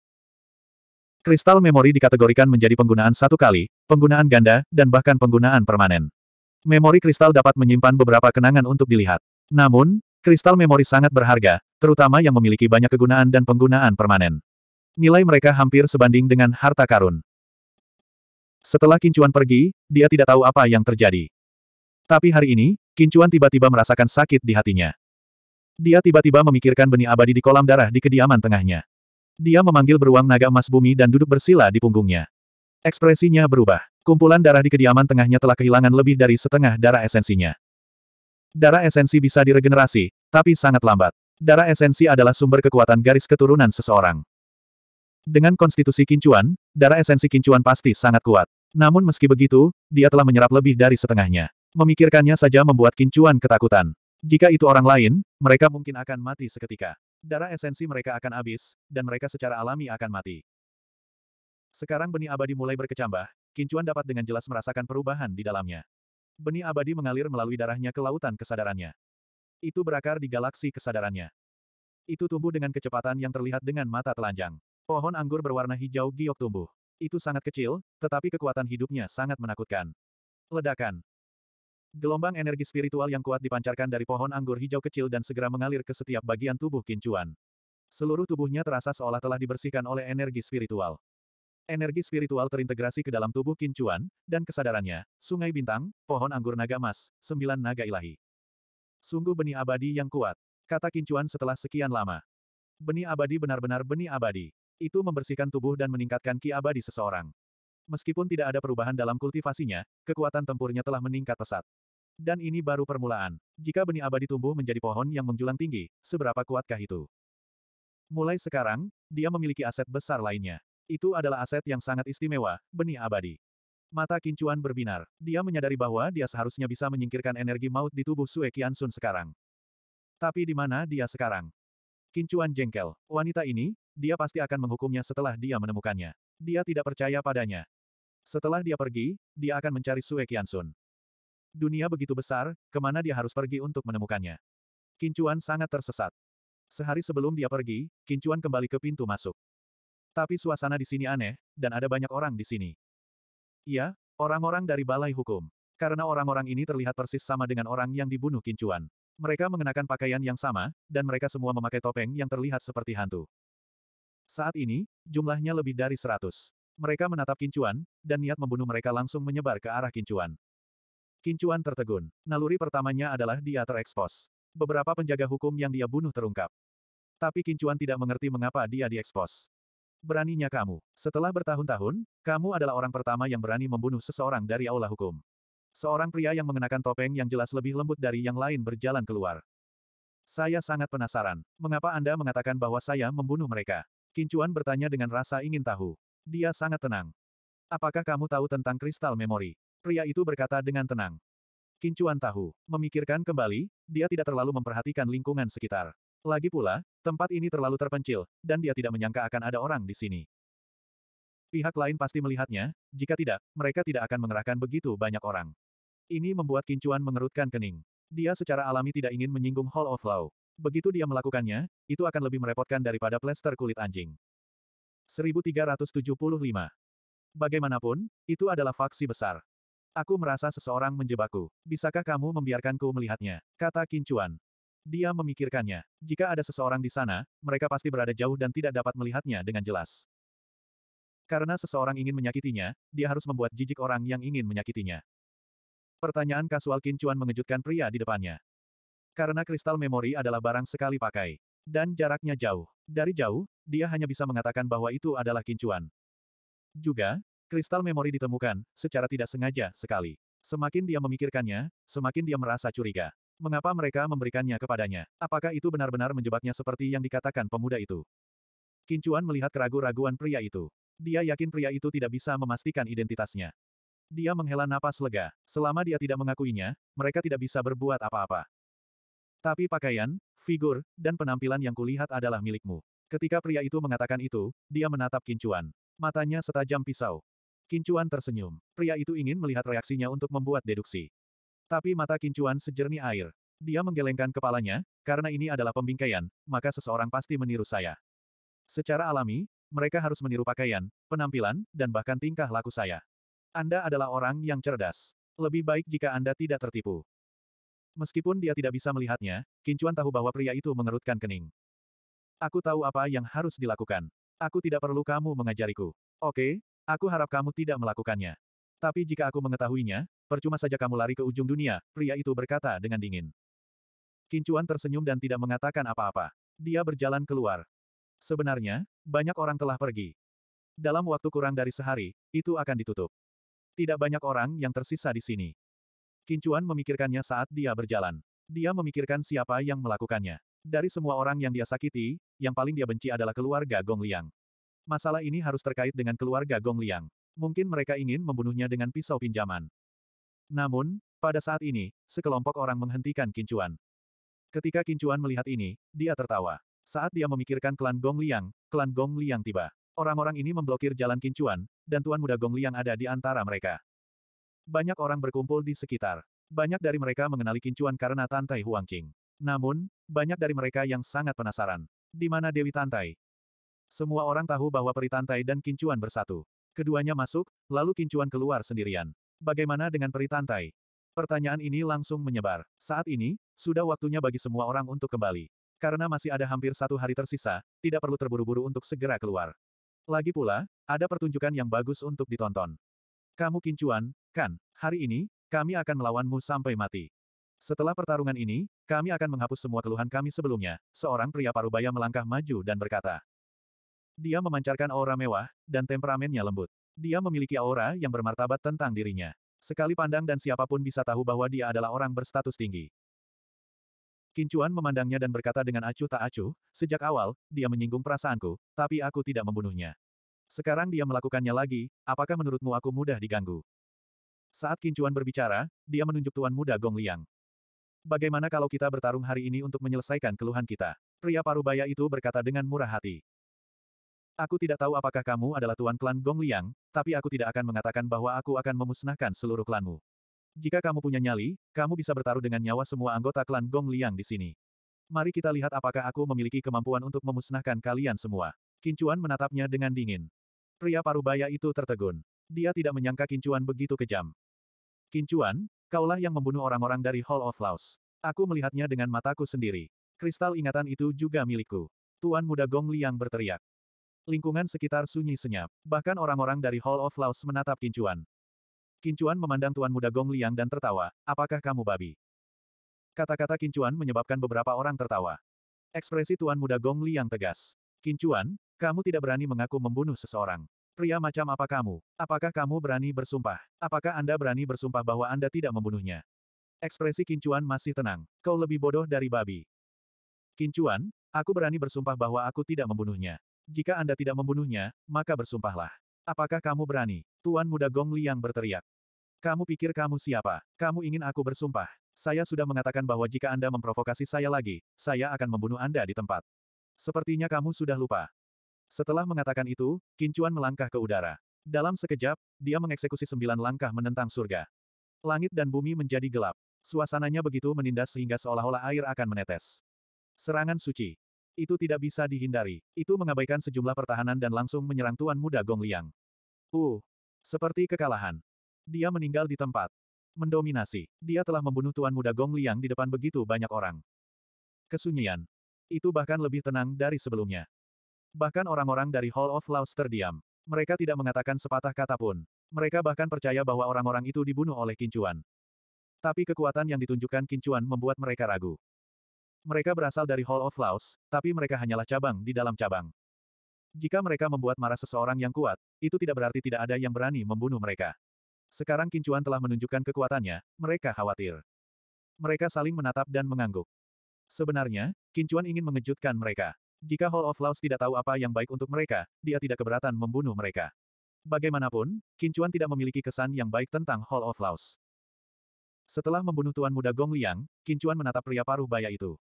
Kristal memori dikategorikan menjadi penggunaan satu kali, penggunaan ganda, dan bahkan penggunaan permanen. Memori kristal dapat menyimpan beberapa kenangan untuk dilihat. Namun, kristal memori sangat berharga, terutama yang memiliki banyak kegunaan dan penggunaan permanen. Nilai mereka hampir sebanding dengan harta karun. Setelah Kincuan pergi, dia tidak tahu apa yang terjadi. Tapi hari ini, Kincuan tiba-tiba merasakan sakit di hatinya. Dia tiba-tiba memikirkan benih abadi di kolam darah di kediaman tengahnya. Dia memanggil beruang naga emas bumi dan duduk bersila di punggungnya. Ekspresinya berubah. Kumpulan darah di kediaman tengahnya telah kehilangan lebih dari setengah darah esensinya. Darah esensi bisa diregenerasi, tapi sangat lambat. Darah esensi adalah sumber kekuatan garis keturunan seseorang. Dengan konstitusi kincuan, darah esensi kincuan pasti sangat kuat. Namun meski begitu, dia telah menyerap lebih dari setengahnya. Memikirkannya saja membuat kincuan ketakutan. Jika itu orang lain, mereka mungkin akan mati seketika darah esensi mereka akan habis, dan mereka secara alami akan mati. Sekarang benih abadi mulai berkecambah, Kincuan dapat dengan jelas merasakan perubahan di dalamnya. Benih abadi mengalir melalui darahnya ke lautan kesadarannya. Itu berakar di galaksi kesadarannya. Itu tumbuh dengan kecepatan yang terlihat dengan mata telanjang. Pohon anggur berwarna hijau giok tumbuh. Itu sangat kecil, tetapi kekuatan hidupnya sangat menakutkan. Ledakan. Gelombang energi spiritual yang kuat dipancarkan dari pohon anggur hijau kecil dan segera mengalir ke setiap bagian tubuh Kincuan. Seluruh tubuhnya terasa seolah telah dibersihkan oleh energi spiritual. Energi spiritual terintegrasi ke dalam tubuh Kincuan, dan kesadarannya, sungai bintang, pohon anggur naga emas, sembilan naga ilahi. Sungguh benih abadi yang kuat, kata Kincuan setelah sekian lama. Benih abadi benar-benar benih abadi. Itu membersihkan tubuh dan meningkatkan ki abadi seseorang. Meskipun tidak ada perubahan dalam kultivasinya, kekuatan tempurnya telah meningkat pesat. Dan ini baru permulaan. Jika benih abadi tumbuh menjadi pohon yang menjulang tinggi, seberapa kuatkah itu? Mulai sekarang, dia memiliki aset besar lainnya. Itu adalah aset yang sangat istimewa, benih abadi. Mata Kincuan berbinar. Dia menyadari bahwa dia seharusnya bisa menyingkirkan energi maut di tubuh Sue Qiansun sekarang. Tapi di mana dia sekarang? Kincuan jengkel. Wanita ini, dia pasti akan menghukumnya setelah dia menemukannya. Dia tidak percaya padanya. Setelah dia pergi, dia akan mencari Sue Qiansun. Dunia begitu besar, kemana dia harus pergi untuk menemukannya? Kincuan sangat tersesat. Sehari sebelum dia pergi, Kincuan kembali ke pintu masuk. Tapi suasana di sini aneh, dan ada banyak orang di sini. Iya, orang-orang dari balai hukum. Karena orang-orang ini terlihat persis sama dengan orang yang dibunuh Kincuan. Mereka mengenakan pakaian yang sama, dan mereka semua memakai topeng yang terlihat seperti hantu. Saat ini, jumlahnya lebih dari seratus. Mereka menatap Kincuan, dan niat membunuh mereka langsung menyebar ke arah Kincuan. Kincuan tertegun. Naluri pertamanya adalah dia terekspos. Beberapa penjaga hukum yang dia bunuh terungkap. Tapi Kincuan tidak mengerti mengapa dia diekspos. Beraninya kamu. Setelah bertahun-tahun, kamu adalah orang pertama yang berani membunuh seseorang dari aula hukum. Seorang pria yang mengenakan topeng yang jelas lebih lembut dari yang lain berjalan keluar. Saya sangat penasaran. Mengapa Anda mengatakan bahwa saya membunuh mereka? Kincuan bertanya dengan rasa ingin tahu. Dia sangat tenang. Apakah kamu tahu tentang kristal memori? Pria itu berkata dengan tenang. Kincuan tahu. Memikirkan kembali, dia tidak terlalu memperhatikan lingkungan sekitar. Lagi pula, tempat ini terlalu terpencil, dan dia tidak menyangka akan ada orang di sini. Pihak lain pasti melihatnya, jika tidak, mereka tidak akan mengerahkan begitu banyak orang. Ini membuat Kincuan mengerutkan kening. Dia secara alami tidak ingin menyinggung Hall of Law. Begitu dia melakukannya, itu akan lebih merepotkan daripada plester kulit anjing. 1375 Bagaimanapun, itu adalah faksi besar. Aku merasa seseorang menjebakku. Bisakah kamu membiarkanku melihatnya? Kata Kincuan. Dia memikirkannya. Jika ada seseorang di sana, mereka pasti berada jauh dan tidak dapat melihatnya dengan jelas. Karena seseorang ingin menyakitinya, dia harus membuat jijik orang yang ingin menyakitinya. Pertanyaan kasual Kincuan mengejutkan pria di depannya. Karena kristal memori adalah barang sekali pakai. Dan jaraknya jauh. Dari jauh, dia hanya bisa mengatakan bahwa itu adalah Kincuan. Juga, Kristal memori ditemukan, secara tidak sengaja, sekali. Semakin dia memikirkannya, semakin dia merasa curiga. Mengapa mereka memberikannya kepadanya? Apakah itu benar-benar menjebaknya seperti yang dikatakan pemuda itu? Kincuan melihat keragu-raguan pria itu. Dia yakin pria itu tidak bisa memastikan identitasnya. Dia menghela napas lega. Selama dia tidak mengakuinya, mereka tidak bisa berbuat apa-apa. Tapi pakaian, figur, dan penampilan yang kulihat adalah milikmu. Ketika pria itu mengatakan itu, dia menatap Kincuan. Matanya setajam pisau. Kincuan tersenyum. Pria itu ingin melihat reaksinya untuk membuat deduksi. Tapi mata Kincuan sejernih air. Dia menggelengkan kepalanya, karena ini adalah pembingkaian, maka seseorang pasti meniru saya. Secara alami, mereka harus meniru pakaian, penampilan, dan bahkan tingkah laku saya. Anda adalah orang yang cerdas. Lebih baik jika Anda tidak tertipu. Meskipun dia tidak bisa melihatnya, Kincuan tahu bahwa pria itu mengerutkan kening. Aku tahu apa yang harus dilakukan. Aku tidak perlu kamu mengajariku. Oke, Aku harap kamu tidak melakukannya. Tapi jika aku mengetahuinya, percuma saja kamu lari ke ujung dunia, pria itu berkata dengan dingin. Kincuan tersenyum dan tidak mengatakan apa-apa. Dia berjalan keluar. Sebenarnya, banyak orang telah pergi. Dalam waktu kurang dari sehari, itu akan ditutup. Tidak banyak orang yang tersisa di sini. Kincuan memikirkannya saat dia berjalan. Dia memikirkan siapa yang melakukannya. Dari semua orang yang dia sakiti, yang paling dia benci adalah keluarga Gong Liang. Masalah ini harus terkait dengan keluarga Gong Liang. Mungkin mereka ingin membunuhnya dengan pisau pinjaman. Namun, pada saat ini, sekelompok orang menghentikan Kincuan. Ketika Kincuan melihat ini, dia tertawa. Saat dia memikirkan klan Gong Liang, klan Gong Liang tiba. Orang-orang ini memblokir jalan Kincuan, dan Tuan Muda Gong Liang ada di antara mereka. Banyak orang berkumpul di sekitar. Banyak dari mereka mengenali Kincuan karena Tantai Huangqing. Namun, banyak dari mereka yang sangat penasaran. Di mana Dewi Tantai? Semua orang tahu bahwa Peritantai dan Kincuan bersatu. Keduanya masuk, lalu Kincuan keluar sendirian. Bagaimana dengan Peritantai? Pertanyaan ini langsung menyebar. Saat ini, sudah waktunya bagi semua orang untuk kembali. Karena masih ada hampir satu hari tersisa, tidak perlu terburu-buru untuk segera keluar. Lagi pula, ada pertunjukan yang bagus untuk ditonton. Kamu Kincuan, kan, hari ini, kami akan melawanmu sampai mati. Setelah pertarungan ini, kami akan menghapus semua keluhan kami sebelumnya. Seorang pria parubaya melangkah maju dan berkata, dia memancarkan aura mewah, dan temperamennya lembut. Dia memiliki aura yang bermartabat tentang dirinya. Sekali pandang dan siapapun bisa tahu bahwa dia adalah orang berstatus tinggi. Kincuan memandangnya dan berkata dengan acuh tak acuh, sejak awal, dia menyinggung perasaanku, tapi aku tidak membunuhnya. Sekarang dia melakukannya lagi, apakah menurutmu aku mudah diganggu? Saat Kincuan berbicara, dia menunjuk tuan muda Gong Liang. Bagaimana kalau kita bertarung hari ini untuk menyelesaikan keluhan kita? Pria parubaya itu berkata dengan murah hati. Aku tidak tahu apakah kamu adalah tuan klan Gong Liang, tapi aku tidak akan mengatakan bahwa aku akan memusnahkan seluruh klanmu. Jika kamu punya nyali, kamu bisa bertaruh dengan nyawa semua anggota klan Gong Liang di sini. Mari kita lihat apakah aku memiliki kemampuan untuk memusnahkan kalian semua. Kincuan menatapnya dengan dingin. Pria parubaya itu tertegun. Dia tidak menyangka Kincuan begitu kejam. Kincuan, kaulah yang membunuh orang-orang dari Hall of Laos. Aku melihatnya dengan mataku sendiri. Kristal ingatan itu juga milikku. Tuan muda Gong Liang berteriak. Lingkungan sekitar sunyi senyap. Bahkan orang-orang dari Hall of Laos menatap Kincuan. Kincuan memandang Tuan Muda Gong Liang dan tertawa, apakah kamu babi? Kata-kata Kincuan menyebabkan beberapa orang tertawa. Ekspresi Tuan Muda Gong Liang tegas. Kincuan, kamu tidak berani mengaku membunuh seseorang. Pria macam apa kamu? Apakah kamu berani bersumpah? Apakah Anda berani bersumpah bahwa Anda tidak membunuhnya? Ekspresi Kincuan masih tenang. Kau lebih bodoh dari babi. Kincuan, aku berani bersumpah bahwa aku tidak membunuhnya. Jika Anda tidak membunuhnya, maka bersumpahlah. Apakah kamu berani? Tuan muda Gong Liang berteriak. Kamu pikir kamu siapa? Kamu ingin aku bersumpah? Saya sudah mengatakan bahwa jika Anda memprovokasi saya lagi, saya akan membunuh Anda di tempat. Sepertinya kamu sudah lupa. Setelah mengatakan itu, Kincuan melangkah ke udara. Dalam sekejap, dia mengeksekusi sembilan langkah menentang surga. Langit dan bumi menjadi gelap. Suasananya begitu menindas sehingga seolah-olah air akan menetes. Serangan suci. Itu tidak bisa dihindari. Itu mengabaikan sejumlah pertahanan dan langsung menyerang Tuan Muda Gong Liang. Uh, seperti kekalahan. Dia meninggal di tempat. Mendominasi. Dia telah membunuh Tuan Muda Gong Liang di depan begitu banyak orang. Kesunyian. Itu bahkan lebih tenang dari sebelumnya. Bahkan orang-orang dari Hall of Laws terdiam. Mereka tidak mengatakan sepatah kata pun. Mereka bahkan percaya bahwa orang-orang itu dibunuh oleh Kincuan. Tapi kekuatan yang ditunjukkan Kincuan membuat mereka ragu. Mereka berasal dari Hall of Laos, tapi mereka hanyalah cabang di dalam cabang. Jika mereka membuat marah seseorang yang kuat, itu tidak berarti tidak ada yang berani membunuh mereka. Sekarang Kincuan telah menunjukkan kekuatannya, mereka khawatir. Mereka saling menatap dan mengangguk. Sebenarnya, Kincuan ingin mengejutkan mereka. Jika Hall of Laos tidak tahu apa yang baik untuk mereka, dia tidak keberatan membunuh mereka. Bagaimanapun, Kincuan tidak memiliki kesan yang baik tentang Hall of Laos. Setelah membunuh Tuan Muda Gong Liang, Kincuan menatap pria paruh baya itu.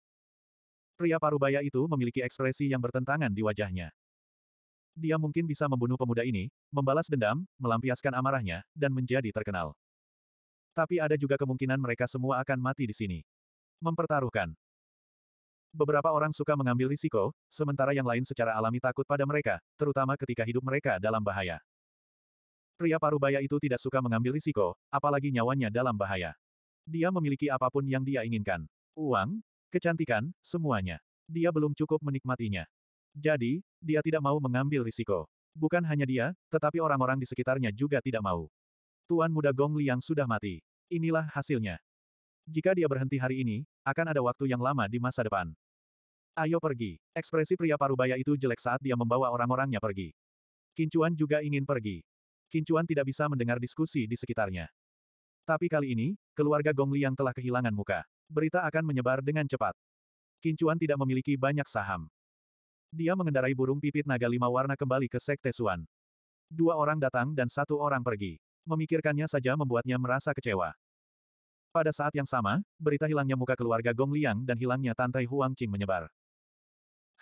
Pria parubaya itu memiliki ekspresi yang bertentangan di wajahnya. Dia mungkin bisa membunuh pemuda ini, membalas dendam, melampiaskan amarahnya, dan menjadi terkenal. Tapi ada juga kemungkinan mereka semua akan mati di sini. Mempertaruhkan. Beberapa orang suka mengambil risiko, sementara yang lain secara alami takut pada mereka, terutama ketika hidup mereka dalam bahaya. Pria parubaya itu tidak suka mengambil risiko, apalagi nyawanya dalam bahaya. Dia memiliki apapun yang dia inginkan. Uang, Kecantikan, semuanya. Dia belum cukup menikmatinya. Jadi, dia tidak mau mengambil risiko. Bukan hanya dia, tetapi orang-orang di sekitarnya juga tidak mau. Tuan muda Gong Liang sudah mati. Inilah hasilnya. Jika dia berhenti hari ini, akan ada waktu yang lama di masa depan. Ayo pergi. Ekspresi pria parubaya itu jelek saat dia membawa orang-orangnya pergi. Kincuan juga ingin pergi. Kincuan tidak bisa mendengar diskusi di sekitarnya. Tapi kali ini, keluarga Gong Liang telah kehilangan muka berita akan menyebar dengan cepat. Kincuan tidak memiliki banyak saham. Dia mengendarai burung pipit naga lima warna kembali ke Sekte Suan. Dua orang datang dan satu orang pergi. Memikirkannya saja membuatnya merasa kecewa. Pada saat yang sama, berita hilangnya muka keluarga Gong Liang dan hilangnya Tantai Huang Qing menyebar.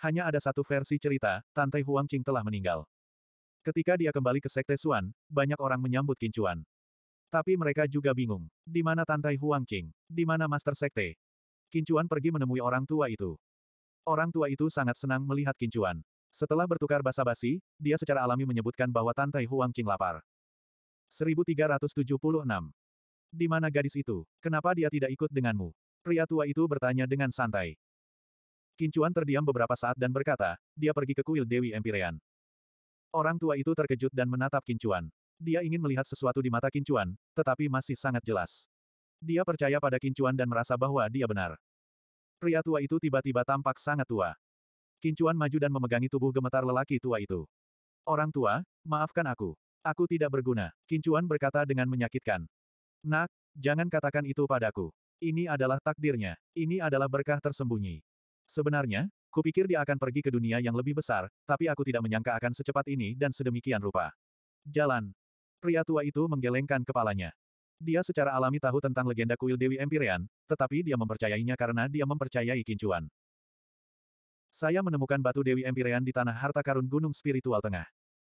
Hanya ada satu versi cerita, Tantai Huang Qing telah meninggal. Ketika dia kembali ke Sekte Suan, banyak orang menyambut Kincuan. Tapi mereka juga bingung. Di mana Tantai Huang Huangqing? Di mana Master Sekte? Kincuan pergi menemui orang tua itu. Orang tua itu sangat senang melihat Kincuan. Setelah bertukar basa-basi, dia secara alami menyebutkan bahwa Tantai Huang Huangqing lapar. 1376. Di mana gadis itu? Kenapa dia tidak ikut denganmu? Pria tua itu bertanya dengan santai. Kincuan terdiam beberapa saat dan berkata, dia pergi ke kuil Dewi Empirean. Orang tua itu terkejut dan menatap Kincuan. Dia ingin melihat sesuatu di mata Kincuan, tetapi masih sangat jelas. Dia percaya pada Kincuan dan merasa bahwa dia benar. Pria tua itu tiba-tiba tampak sangat tua. Kincuan maju dan memegangi tubuh gemetar lelaki tua itu. Orang tua, maafkan aku. Aku tidak berguna. Kincuan berkata dengan menyakitkan. Nak, jangan katakan itu padaku. Ini adalah takdirnya. Ini adalah berkah tersembunyi. Sebenarnya, kupikir dia akan pergi ke dunia yang lebih besar, tapi aku tidak menyangka akan secepat ini dan sedemikian rupa. Jalan. Pria tua itu menggelengkan kepalanya. Dia secara alami tahu tentang legenda kuil Dewi Empirean, tetapi dia mempercayainya karena dia mempercayai kincuan. Saya menemukan batu Dewi Empirean di tanah harta karun Gunung Spiritual Tengah.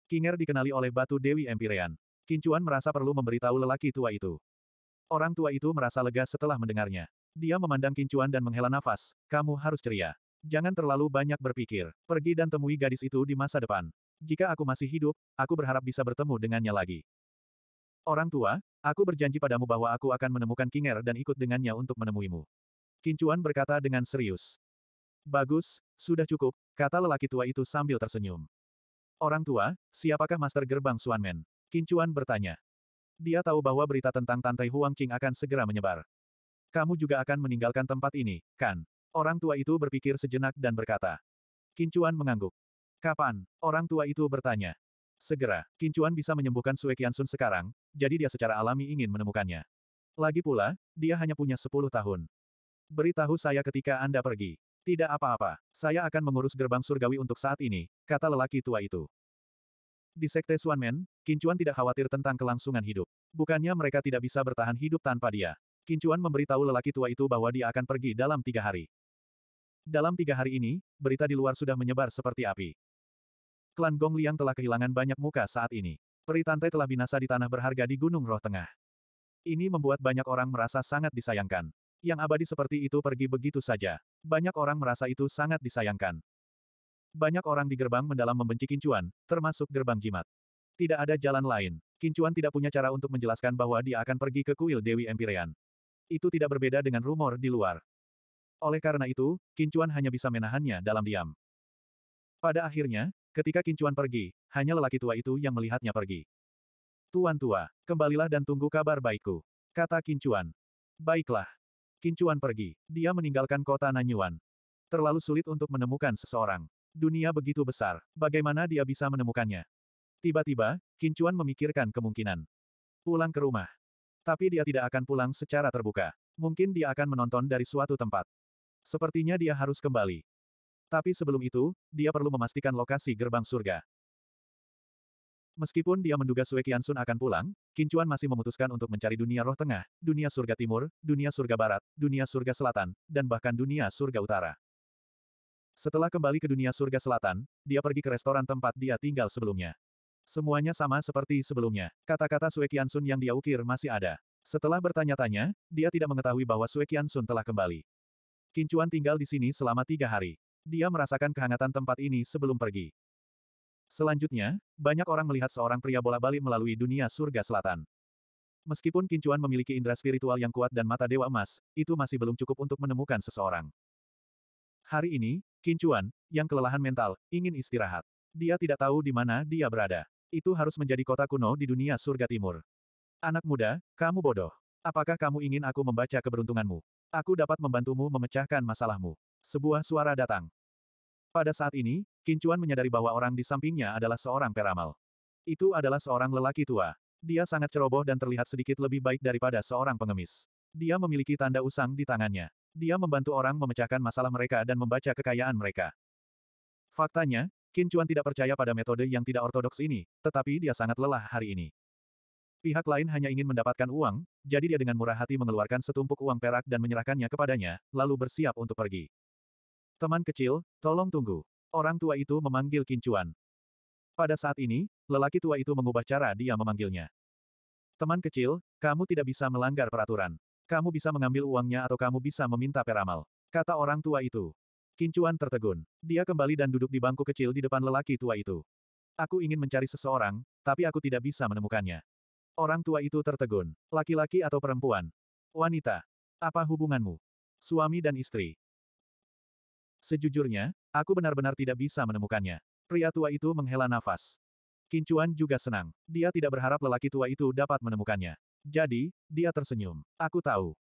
Kinger dikenali oleh batu Dewi Empirean. Kincuan merasa perlu memberitahu lelaki tua itu. Orang tua itu merasa lega setelah mendengarnya. Dia memandang Kincuan dan menghela nafas, kamu harus ceria. Jangan terlalu banyak berpikir. Pergi dan temui gadis itu di masa depan. Jika aku masih hidup, aku berharap bisa bertemu dengannya lagi. Orang tua, aku berjanji padamu bahwa aku akan menemukan Kinger dan ikut dengannya untuk menemuimu. Kincuan berkata dengan serius. Bagus, sudah cukup, kata lelaki tua itu sambil tersenyum. Orang tua, siapakah Master Gerbang Suanmen? Kincuan bertanya. Dia tahu bahwa berita tentang Tantai Huang Qing akan segera menyebar. Kamu juga akan meninggalkan tempat ini, kan? Orang tua itu berpikir sejenak dan berkata. Kincuan mengangguk. Kapan? Orang tua itu bertanya. Segera, Kincuan bisa menyembuhkan Sue Sun sekarang, jadi dia secara alami ingin menemukannya. Lagi pula, dia hanya punya 10 tahun. Beritahu saya ketika Anda pergi. Tidak apa-apa, saya akan mengurus gerbang surgawi untuk saat ini, kata lelaki tua itu. Di Sekte Suanmen, Kincuan tidak khawatir tentang kelangsungan hidup. Bukannya mereka tidak bisa bertahan hidup tanpa dia. Kincuan memberitahu lelaki tua itu bahwa dia akan pergi dalam tiga hari. Dalam tiga hari ini, berita di luar sudah menyebar seperti api. Klan Gong Liang telah kehilangan banyak muka saat ini. Peri Peritantai telah binasa di tanah berharga di Gunung Roh Tengah. Ini membuat banyak orang merasa sangat disayangkan. Yang abadi seperti itu pergi begitu saja. Banyak orang merasa itu sangat disayangkan. Banyak orang di gerbang mendalam membenci Kincuan, termasuk gerbang jimat. Tidak ada jalan lain. Kincuan tidak punya cara untuk menjelaskan bahwa dia akan pergi ke kuil Dewi Empirean. Itu tidak berbeda dengan rumor di luar. Oleh karena itu, Kincuan hanya bisa menahannya dalam diam. Pada akhirnya, Ketika Kincuan pergi, hanya lelaki tua itu yang melihatnya pergi. Tuan tua, kembalilah dan tunggu kabar baikku. Kata Kincuan. Baiklah. Kincuan pergi. Dia meninggalkan kota Nanyuan. Terlalu sulit untuk menemukan seseorang. Dunia begitu besar. Bagaimana dia bisa menemukannya? Tiba-tiba, Kincuan memikirkan kemungkinan. Pulang ke rumah. Tapi dia tidak akan pulang secara terbuka. Mungkin dia akan menonton dari suatu tempat. Sepertinya dia harus kembali. Tapi sebelum itu, dia perlu memastikan lokasi gerbang surga. Meskipun dia menduga Sue Sun akan pulang, Kincuan masih memutuskan untuk mencari dunia roh tengah, dunia surga timur, dunia surga barat, dunia surga selatan, dan bahkan dunia surga utara. Setelah kembali ke dunia surga selatan, dia pergi ke restoran tempat dia tinggal sebelumnya. Semuanya sama seperti sebelumnya. Kata-kata Sue Sun yang dia ukir masih ada. Setelah bertanya-tanya, dia tidak mengetahui bahwa Sue Sun telah kembali. Kincuan tinggal di sini selama tiga hari. Dia merasakan kehangatan tempat ini sebelum pergi. Selanjutnya, banyak orang melihat seorang pria bola balik melalui dunia surga selatan. Meskipun Kincuan memiliki indera spiritual yang kuat dan mata dewa emas, itu masih belum cukup untuk menemukan seseorang. Hari ini, Kincuan, yang kelelahan mental, ingin istirahat. Dia tidak tahu di mana dia berada. Itu harus menjadi kota kuno di dunia surga timur. Anak muda, kamu bodoh. Apakah kamu ingin aku membaca keberuntunganmu? Aku dapat membantumu memecahkan masalahmu. Sebuah suara datang. Pada saat ini, Kincuan menyadari bahwa orang di sampingnya adalah seorang peramal. Itu adalah seorang lelaki tua. Dia sangat ceroboh dan terlihat sedikit lebih baik daripada seorang pengemis. Dia memiliki tanda usang di tangannya. Dia membantu orang memecahkan masalah mereka dan membaca kekayaan mereka. Faktanya, Kincuan tidak percaya pada metode yang tidak ortodoks ini, tetapi dia sangat lelah hari ini. Pihak lain hanya ingin mendapatkan uang, jadi dia dengan murah hati mengeluarkan setumpuk uang perak dan menyerahkannya kepadanya, lalu bersiap untuk pergi. Teman kecil, tolong tunggu. Orang tua itu memanggil Kincuan. Pada saat ini, lelaki tua itu mengubah cara dia memanggilnya. Teman kecil, kamu tidak bisa melanggar peraturan. Kamu bisa mengambil uangnya atau kamu bisa meminta peramal. Kata orang tua itu. Kincuan tertegun. Dia kembali dan duduk di bangku kecil di depan lelaki tua itu. Aku ingin mencari seseorang, tapi aku tidak bisa menemukannya. Orang tua itu tertegun. Laki-laki atau perempuan? Wanita. Apa hubunganmu? Suami dan istri. Sejujurnya, aku benar-benar tidak bisa menemukannya. Pria tua itu menghela nafas. Kincuan juga senang. Dia tidak berharap lelaki tua itu dapat menemukannya. Jadi, dia tersenyum. Aku tahu.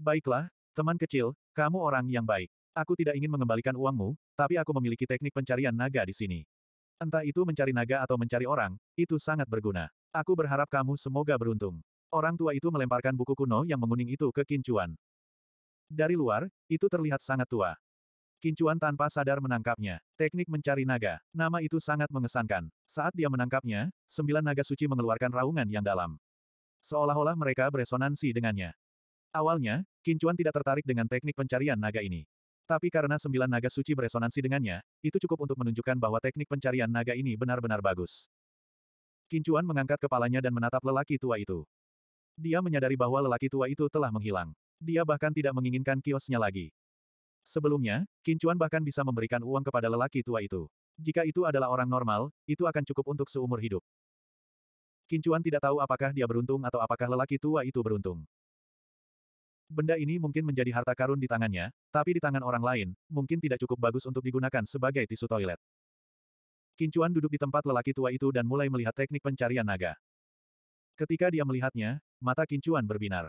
Baiklah, teman kecil, kamu orang yang baik. Aku tidak ingin mengembalikan uangmu, tapi aku memiliki teknik pencarian naga di sini. Entah itu mencari naga atau mencari orang, itu sangat berguna. Aku berharap kamu semoga beruntung. Orang tua itu melemparkan buku kuno yang menguning itu ke Kincuan. Dari luar, itu terlihat sangat tua. Kincuan tanpa sadar menangkapnya. Teknik mencari naga. Nama itu sangat mengesankan. Saat dia menangkapnya, sembilan naga suci mengeluarkan raungan yang dalam. Seolah-olah mereka beresonansi dengannya. Awalnya, Kincuan tidak tertarik dengan teknik pencarian naga ini. Tapi karena sembilan naga suci beresonansi dengannya, itu cukup untuk menunjukkan bahwa teknik pencarian naga ini benar-benar bagus. Kincuan mengangkat kepalanya dan menatap lelaki tua itu. Dia menyadari bahwa lelaki tua itu telah menghilang. Dia bahkan tidak menginginkan kiosnya lagi. Sebelumnya, Kincuan bahkan bisa memberikan uang kepada lelaki tua itu. Jika itu adalah orang normal, itu akan cukup untuk seumur hidup. Kincuan tidak tahu apakah dia beruntung atau apakah lelaki tua itu beruntung. Benda ini mungkin menjadi harta karun di tangannya, tapi di tangan orang lain, mungkin tidak cukup bagus untuk digunakan sebagai tisu toilet. Kincuan duduk di tempat lelaki tua itu dan mulai melihat teknik pencarian naga. Ketika dia melihatnya, mata Kincuan berbinar.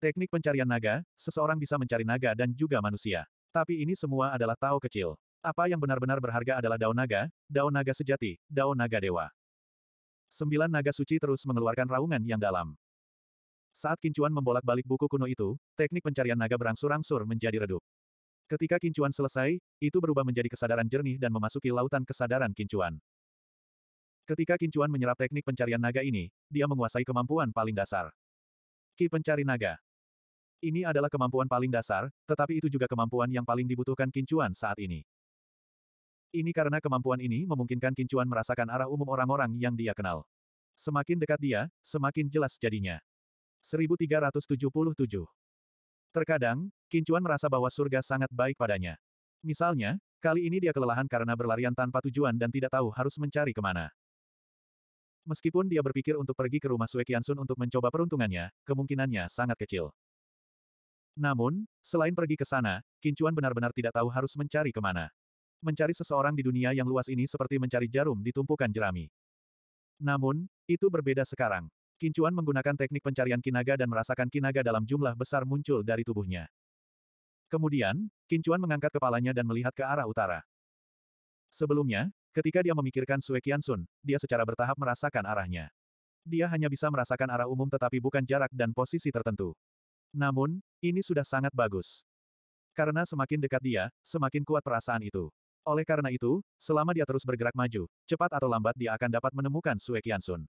Teknik pencarian naga, seseorang bisa mencari naga dan juga manusia. Tapi ini semua adalah tao kecil. Apa yang benar-benar berharga adalah daun naga, daun naga sejati, daun naga dewa. Sembilan naga suci terus mengeluarkan raungan yang dalam. Saat Kincuan membolak-balik buku kuno itu, teknik pencarian naga berangsur-angsur menjadi redup. Ketika Kincuan selesai, itu berubah menjadi kesadaran jernih dan memasuki lautan kesadaran Kincuan. Ketika Kincuan menyerap teknik pencarian naga ini, dia menguasai kemampuan paling dasar. Ki pencari naga. Ini adalah kemampuan paling dasar, tetapi itu juga kemampuan yang paling dibutuhkan Kincuan saat ini. Ini karena kemampuan ini memungkinkan Kincuan merasakan arah umum orang-orang yang dia kenal. Semakin dekat dia, semakin jelas jadinya. 1377. Terkadang, Kincuan merasa bahwa surga sangat baik padanya. Misalnya, kali ini dia kelelahan karena berlarian tanpa tujuan dan tidak tahu harus mencari kemana. Meskipun dia berpikir untuk pergi ke rumah Sue Kiansun untuk mencoba peruntungannya, kemungkinannya sangat kecil. Namun, selain pergi ke sana, Kincuan benar-benar tidak tahu harus mencari kemana. Mencari seseorang di dunia yang luas ini seperti mencari jarum di tumpukan jerami. Namun, itu berbeda sekarang. Kincuan menggunakan teknik pencarian kinaga dan merasakan kinaga dalam jumlah besar muncul dari tubuhnya. Kemudian, Kincuan mengangkat kepalanya dan melihat ke arah utara. Sebelumnya, ketika dia memikirkan Sue Sun, dia secara bertahap merasakan arahnya. Dia hanya bisa merasakan arah umum tetapi bukan jarak dan posisi tertentu. Namun, ini sudah sangat bagus. Karena semakin dekat dia, semakin kuat perasaan itu. Oleh karena itu, selama dia terus bergerak maju, cepat atau lambat dia akan dapat menemukan Sue Sun.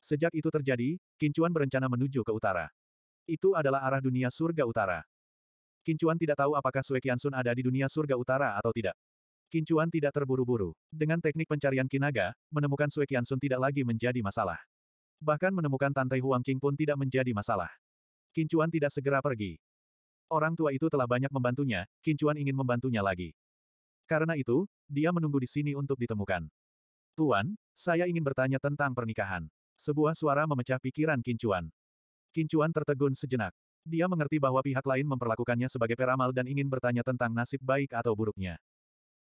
Sejak itu terjadi, Kincuan berencana menuju ke utara. Itu adalah arah dunia surga utara. Kincuan tidak tahu apakah Sue Sun ada di dunia surga utara atau tidak. Kincuan tidak terburu-buru. Dengan teknik pencarian Kinaga, menemukan Sue Sun tidak lagi menjadi masalah. Bahkan menemukan Tante Huang Qing pun tidak menjadi masalah. Kincuan tidak segera pergi. Orang tua itu telah banyak membantunya, Kincuan ingin membantunya lagi. Karena itu, dia menunggu di sini untuk ditemukan. Tuan, saya ingin bertanya tentang pernikahan. Sebuah suara memecah pikiran Kincuan. Kincuan tertegun sejenak. Dia mengerti bahwa pihak lain memperlakukannya sebagai peramal dan ingin bertanya tentang nasib baik atau buruknya.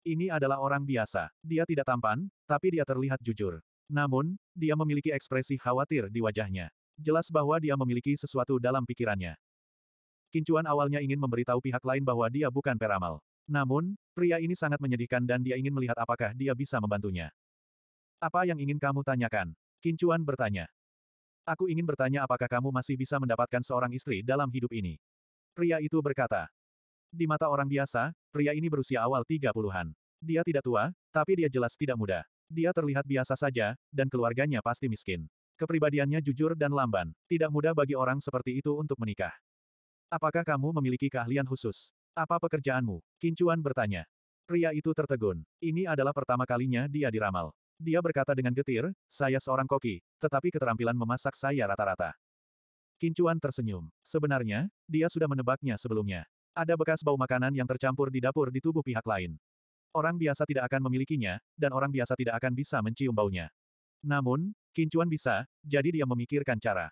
Ini adalah orang biasa. Dia tidak tampan, tapi dia terlihat jujur. Namun, dia memiliki ekspresi khawatir di wajahnya. Jelas bahwa dia memiliki sesuatu dalam pikirannya. Kincuan awalnya ingin memberitahu pihak lain bahwa dia bukan peramal. Namun, pria ini sangat menyedihkan dan dia ingin melihat apakah dia bisa membantunya. Apa yang ingin kamu tanyakan? Kincuan bertanya. Aku ingin bertanya apakah kamu masih bisa mendapatkan seorang istri dalam hidup ini. Pria itu berkata. Di mata orang biasa, pria ini berusia awal 30-an. Dia tidak tua, tapi dia jelas tidak muda. Dia terlihat biasa saja, dan keluarganya pasti miskin. Kepribadiannya jujur dan lamban. Tidak mudah bagi orang seperti itu untuk menikah. Apakah kamu memiliki keahlian khusus? Apa pekerjaanmu? Kincuan bertanya. Pria itu tertegun. Ini adalah pertama kalinya dia diramal. Dia berkata dengan getir, saya seorang koki, tetapi keterampilan memasak saya rata-rata. Kincuan tersenyum. Sebenarnya, dia sudah menebaknya sebelumnya. Ada bekas bau makanan yang tercampur di dapur di tubuh pihak lain. Orang biasa tidak akan memilikinya, dan orang biasa tidak akan bisa mencium baunya. Namun, Kincuan bisa, jadi dia memikirkan cara.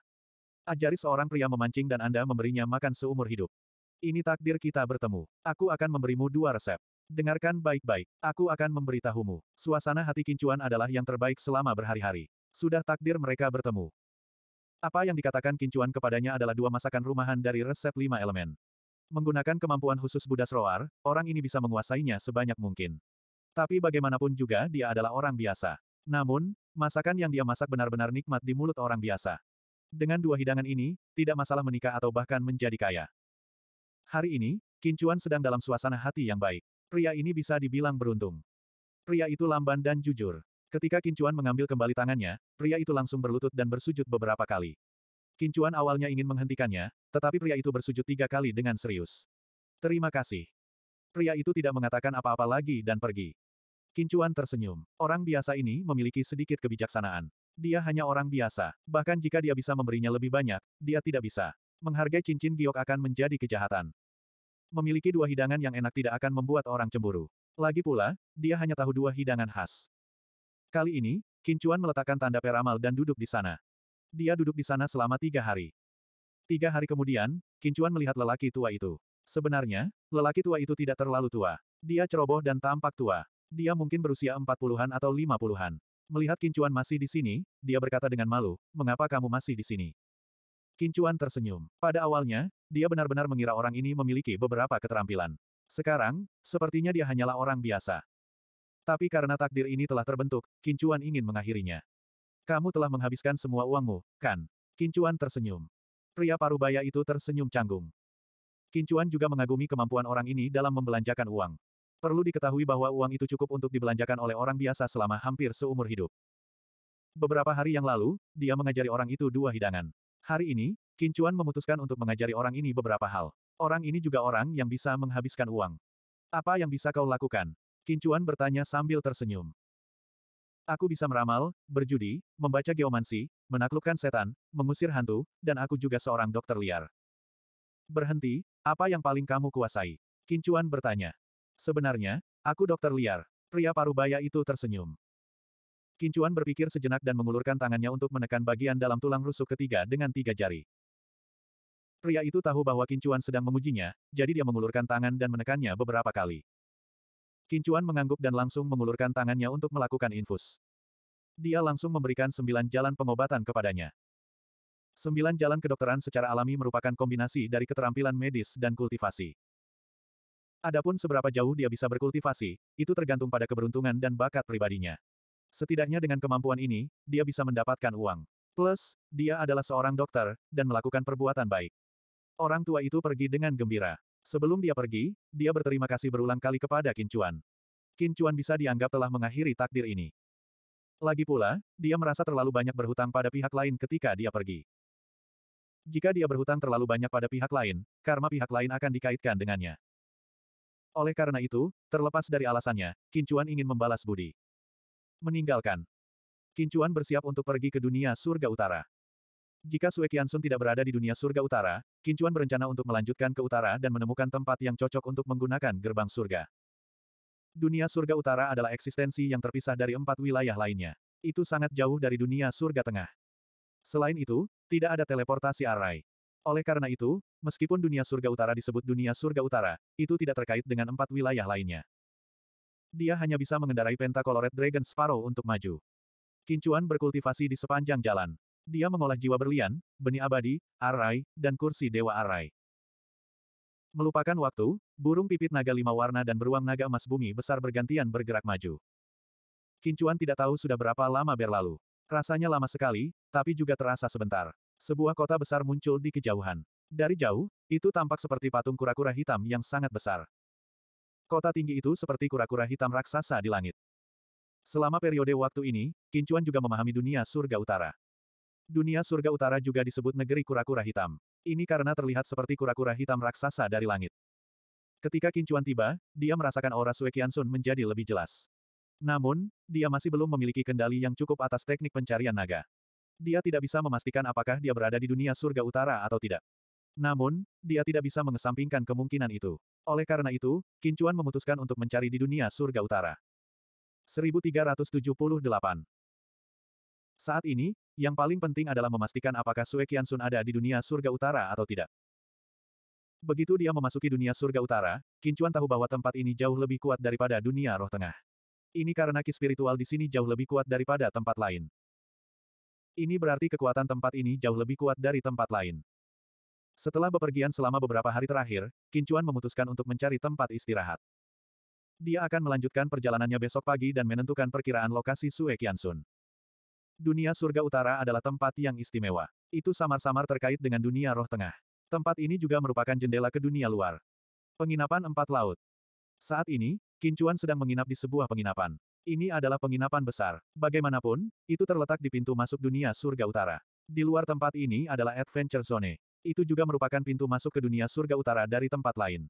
Ajari seorang pria memancing dan Anda memberinya makan seumur hidup. Ini takdir kita bertemu. Aku akan memberimu dua resep. Dengarkan baik-baik, aku akan memberitahumu. Suasana hati kincuan adalah yang terbaik selama berhari-hari. Sudah takdir mereka bertemu. Apa yang dikatakan kincuan kepadanya adalah dua masakan rumahan dari resep lima elemen. Menggunakan kemampuan khusus Buddha Sroar, orang ini bisa menguasainya sebanyak mungkin. Tapi bagaimanapun juga dia adalah orang biasa. Namun, masakan yang dia masak benar-benar nikmat di mulut orang biasa. Dengan dua hidangan ini, tidak masalah menikah atau bahkan menjadi kaya. Hari ini, Kincuan sedang dalam suasana hati yang baik. Pria ini bisa dibilang beruntung. Pria itu lamban dan jujur. Ketika Kincuan mengambil kembali tangannya, pria itu langsung berlutut dan bersujud beberapa kali. Kincuan awalnya ingin menghentikannya, tetapi pria itu bersujud tiga kali dengan serius. Terima kasih. Pria itu tidak mengatakan apa-apa lagi dan pergi. Kincuan tersenyum. Orang biasa ini memiliki sedikit kebijaksanaan. Dia hanya orang biasa. Bahkan jika dia bisa memberinya lebih banyak, dia tidak bisa. Menghargai cincin giok akan menjadi kejahatan memiliki dua hidangan yang enak tidak akan membuat orang cemburu. Lagi pula, dia hanya tahu dua hidangan khas. Kali ini, Kincuan meletakkan tanda peramal dan duduk di sana. Dia duduk di sana selama tiga hari. Tiga hari kemudian, Kincuan melihat lelaki tua itu. Sebenarnya, lelaki tua itu tidak terlalu tua. Dia ceroboh dan tampak tua. Dia mungkin berusia empat puluhan atau lima puluhan. Melihat Kincuan masih di sini, dia berkata dengan malu, mengapa kamu masih di sini? Kincuan tersenyum. Pada awalnya, dia benar-benar mengira orang ini memiliki beberapa keterampilan. Sekarang, sepertinya dia hanyalah orang biasa. Tapi karena takdir ini telah terbentuk, Kincuan ingin mengakhirinya. Kamu telah menghabiskan semua uangmu, kan? Kincuan tersenyum. Pria parubaya itu tersenyum canggung. Kincuan juga mengagumi kemampuan orang ini dalam membelanjakan uang. Perlu diketahui bahwa uang itu cukup untuk dibelanjakan oleh orang biasa selama hampir seumur hidup. Beberapa hari yang lalu, dia mengajari orang itu dua hidangan. Hari ini, Kincuan memutuskan untuk mengajari orang ini beberapa hal. Orang ini juga orang yang bisa menghabiskan uang. Apa yang bisa kau lakukan? Kincuan bertanya sambil tersenyum. Aku bisa meramal, berjudi, membaca geomansi, menaklukkan setan, mengusir hantu, dan aku juga seorang dokter liar. Berhenti, apa yang paling kamu kuasai? Kincuan bertanya. Sebenarnya, aku dokter liar. Pria parubaya itu tersenyum. Kincuan berpikir sejenak dan mengulurkan tangannya untuk menekan bagian dalam tulang rusuk ketiga dengan tiga jari. Pria itu tahu bahwa Kincuan sedang mengujinya, jadi dia mengulurkan tangan dan menekannya beberapa kali. Kincuan mengangguk dan langsung mengulurkan tangannya untuk melakukan infus. Dia langsung memberikan sembilan jalan pengobatan kepadanya. Sembilan jalan kedokteran secara alami merupakan kombinasi dari keterampilan medis dan kultivasi. Adapun seberapa jauh dia bisa berkultivasi, itu tergantung pada keberuntungan dan bakat pribadinya. Setidaknya dengan kemampuan ini, dia bisa mendapatkan uang. Plus, dia adalah seorang dokter, dan melakukan perbuatan baik. Orang tua itu pergi dengan gembira. Sebelum dia pergi, dia berterima kasih berulang kali kepada Kincuan. Kincuan bisa dianggap telah mengakhiri takdir ini. Lagi pula, dia merasa terlalu banyak berhutang pada pihak lain ketika dia pergi. Jika dia berhutang terlalu banyak pada pihak lain, karma pihak lain akan dikaitkan dengannya. Oleh karena itu, terlepas dari alasannya, Kincuan ingin membalas budi meninggalkan. Kincuan bersiap untuk pergi ke dunia surga utara. Jika Sue Kiansun tidak berada di dunia surga utara, Kincuan berencana untuk melanjutkan ke utara dan menemukan tempat yang cocok untuk menggunakan gerbang surga. Dunia surga utara adalah eksistensi yang terpisah dari empat wilayah lainnya. Itu sangat jauh dari dunia surga tengah. Selain itu, tidak ada teleportasi arai. Oleh karena itu, meskipun dunia surga utara disebut dunia surga utara, itu tidak terkait dengan empat wilayah lainnya dia hanya bisa mengendarai pentakoloret Dragon Sparrow untuk maju. Kincuan berkultivasi di sepanjang jalan. Dia mengolah jiwa berlian, benih abadi, arai, dan kursi dewa arai. Melupakan waktu, burung pipit naga lima warna dan beruang naga emas bumi besar bergantian bergerak maju. Kincuan tidak tahu sudah berapa lama berlalu. Rasanya lama sekali, tapi juga terasa sebentar. Sebuah kota besar muncul di kejauhan. Dari jauh, itu tampak seperti patung kura-kura hitam yang sangat besar. Kota tinggi itu seperti kura-kura hitam raksasa di langit. Selama periode waktu ini, Kincuan juga memahami dunia surga utara. Dunia surga utara juga disebut negeri kura-kura hitam. Ini karena terlihat seperti kura-kura hitam raksasa dari langit. Ketika Kincuan tiba, dia merasakan aura Sue Sun menjadi lebih jelas. Namun, dia masih belum memiliki kendali yang cukup atas teknik pencarian naga. Dia tidak bisa memastikan apakah dia berada di dunia surga utara atau tidak. Namun, dia tidak bisa mengesampingkan kemungkinan itu. Oleh karena itu, Kincuan memutuskan untuk mencari di dunia surga utara. 1378 Saat ini, yang paling penting adalah memastikan apakah Sue Sun ada di dunia surga utara atau tidak. Begitu dia memasuki dunia surga utara, Kincuan tahu bahwa tempat ini jauh lebih kuat daripada dunia roh tengah. Ini karena ki spiritual di sini jauh lebih kuat daripada tempat lain. Ini berarti kekuatan tempat ini jauh lebih kuat dari tempat lain. Setelah bepergian selama beberapa hari terakhir, Kincuan memutuskan untuk mencari tempat istirahat. Dia akan melanjutkan perjalanannya besok pagi dan menentukan perkiraan lokasi Sue Kiansun. Dunia surga utara adalah tempat yang istimewa. Itu samar-samar terkait dengan dunia roh tengah. Tempat ini juga merupakan jendela ke dunia luar. Penginapan empat laut. Saat ini, Kincuan sedang menginap di sebuah penginapan. Ini adalah penginapan besar. Bagaimanapun, itu terletak di pintu masuk dunia surga utara. Di luar tempat ini adalah Adventure Zone. Itu juga merupakan pintu masuk ke dunia surga utara dari tempat lain.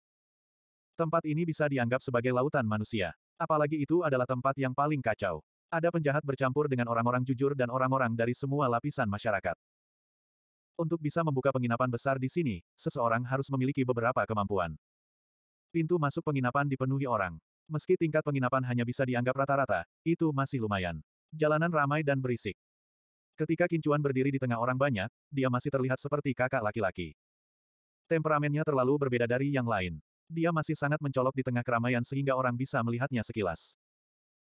Tempat ini bisa dianggap sebagai lautan manusia. Apalagi itu adalah tempat yang paling kacau. Ada penjahat bercampur dengan orang-orang jujur dan orang-orang dari semua lapisan masyarakat. Untuk bisa membuka penginapan besar di sini, seseorang harus memiliki beberapa kemampuan. Pintu masuk penginapan dipenuhi orang. Meski tingkat penginapan hanya bisa dianggap rata-rata, itu masih lumayan. Jalanan ramai dan berisik. Ketika Kincuan berdiri di tengah orang banyak, dia masih terlihat seperti kakak laki-laki. Temperamennya terlalu berbeda dari yang lain. Dia masih sangat mencolok di tengah keramaian sehingga orang bisa melihatnya sekilas.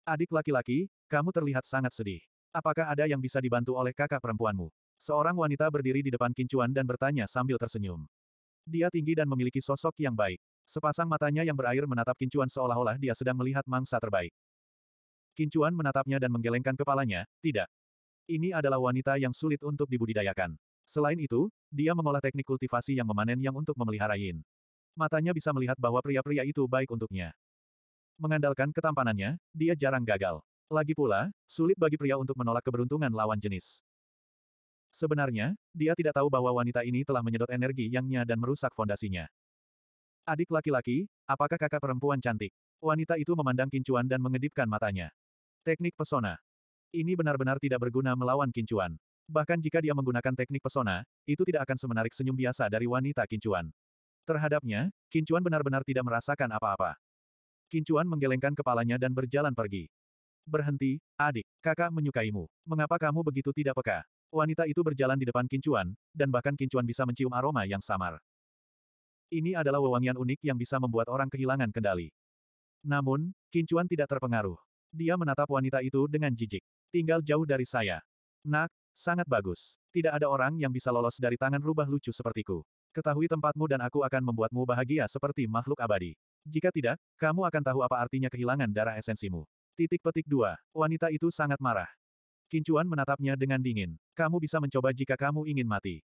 Adik laki-laki, kamu terlihat sangat sedih. Apakah ada yang bisa dibantu oleh kakak perempuanmu? Seorang wanita berdiri di depan Kincuan dan bertanya sambil tersenyum. Dia tinggi dan memiliki sosok yang baik. Sepasang matanya yang berair menatap Kincuan seolah-olah dia sedang melihat mangsa terbaik. Kincuan menatapnya dan menggelengkan kepalanya, tidak, ini adalah wanita yang sulit untuk dibudidayakan. Selain itu, dia mengolah teknik kultivasi yang memanen yang untuk memelihara Yin. Matanya bisa melihat bahwa pria-pria itu baik untuknya. Mengandalkan ketampanannya, dia jarang gagal. Lagi pula, sulit bagi pria untuk menolak keberuntungan lawan jenis. Sebenarnya, dia tidak tahu bahwa wanita ini telah menyedot energi yangnya dan merusak fondasinya. Adik laki-laki, apakah kakak perempuan cantik? Wanita itu memandang kincuan dan mengedipkan matanya. Teknik pesona. Ini benar-benar tidak berguna melawan kincuan. Bahkan jika dia menggunakan teknik pesona, itu tidak akan semenarik senyum biasa dari wanita kincuan. Terhadapnya, kincuan benar-benar tidak merasakan apa-apa. Kincuan menggelengkan kepalanya dan berjalan pergi. Berhenti, adik, kakak menyukaimu. Mengapa kamu begitu tidak peka? Wanita itu berjalan di depan kincuan, dan bahkan kincuan bisa mencium aroma yang samar. Ini adalah wewangian unik yang bisa membuat orang kehilangan kendali. Namun, kincuan tidak terpengaruh. Dia menatap wanita itu dengan jijik. Tinggal jauh dari saya. Nak, sangat bagus. Tidak ada orang yang bisa lolos dari tangan rubah lucu sepertiku. Ketahui tempatmu dan aku akan membuatmu bahagia seperti makhluk abadi. Jika tidak, kamu akan tahu apa artinya kehilangan darah esensimu. Titik petik dua, Wanita itu sangat marah. Kincuan menatapnya dengan dingin. Kamu bisa mencoba jika kamu ingin mati.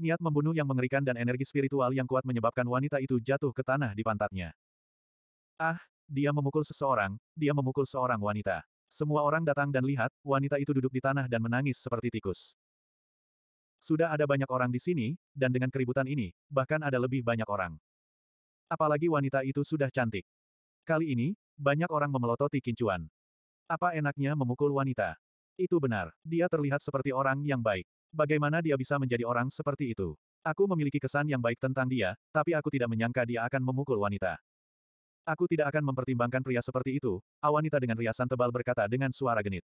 Niat membunuh yang mengerikan dan energi spiritual yang kuat menyebabkan wanita itu jatuh ke tanah di pantatnya. Ah, dia memukul seseorang, dia memukul seorang wanita. Semua orang datang dan lihat, wanita itu duduk di tanah dan menangis seperti tikus. Sudah ada banyak orang di sini, dan dengan keributan ini, bahkan ada lebih banyak orang. Apalagi wanita itu sudah cantik. Kali ini, banyak orang memelototi kincuan. Apa enaknya memukul wanita? Itu benar, dia terlihat seperti orang yang baik. Bagaimana dia bisa menjadi orang seperti itu? Aku memiliki kesan yang baik tentang dia, tapi aku tidak menyangka dia akan memukul wanita. Aku tidak akan mempertimbangkan pria seperti itu, wanita dengan riasan tebal berkata dengan suara genit.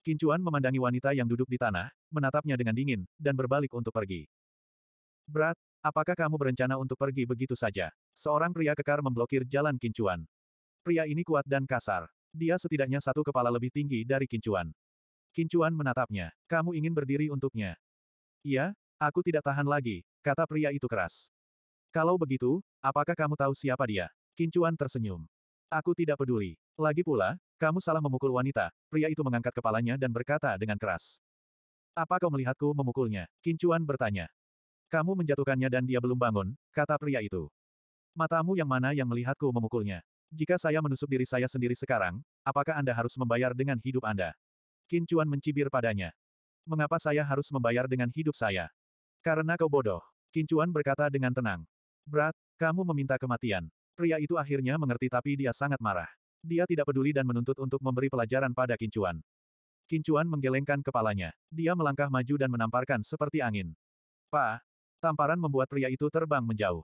Kincuan memandangi wanita yang duduk di tanah, menatapnya dengan dingin, dan berbalik untuk pergi. Berat, apakah kamu berencana untuk pergi begitu saja? Seorang pria kekar memblokir jalan Kincuan. Pria ini kuat dan kasar. Dia setidaknya satu kepala lebih tinggi dari Kincuan. Kincuan menatapnya. Kamu ingin berdiri untuknya. Iya, aku tidak tahan lagi, kata pria itu keras. Kalau begitu, apakah kamu tahu siapa dia? Kincuan tersenyum. Aku tidak peduli. Lagi pula, kamu salah memukul wanita. Pria itu mengangkat kepalanya dan berkata dengan keras. Apa kau melihatku memukulnya? Kincuan bertanya. Kamu menjatuhkannya dan dia belum bangun, kata pria itu. Matamu yang mana yang melihatku memukulnya? Jika saya menusuk diri saya sendiri sekarang, apakah Anda harus membayar dengan hidup Anda? Kincuan mencibir padanya. Mengapa saya harus membayar dengan hidup saya? Karena kau bodoh. Kincuan berkata dengan tenang. Brat, kamu meminta kematian. Pria itu akhirnya mengerti tapi dia sangat marah. Dia tidak peduli dan menuntut untuk memberi pelajaran pada Kincuan. Kincuan menggelengkan kepalanya. Dia melangkah maju dan menamparkan seperti angin. Pa! Tamparan membuat pria itu terbang menjauh.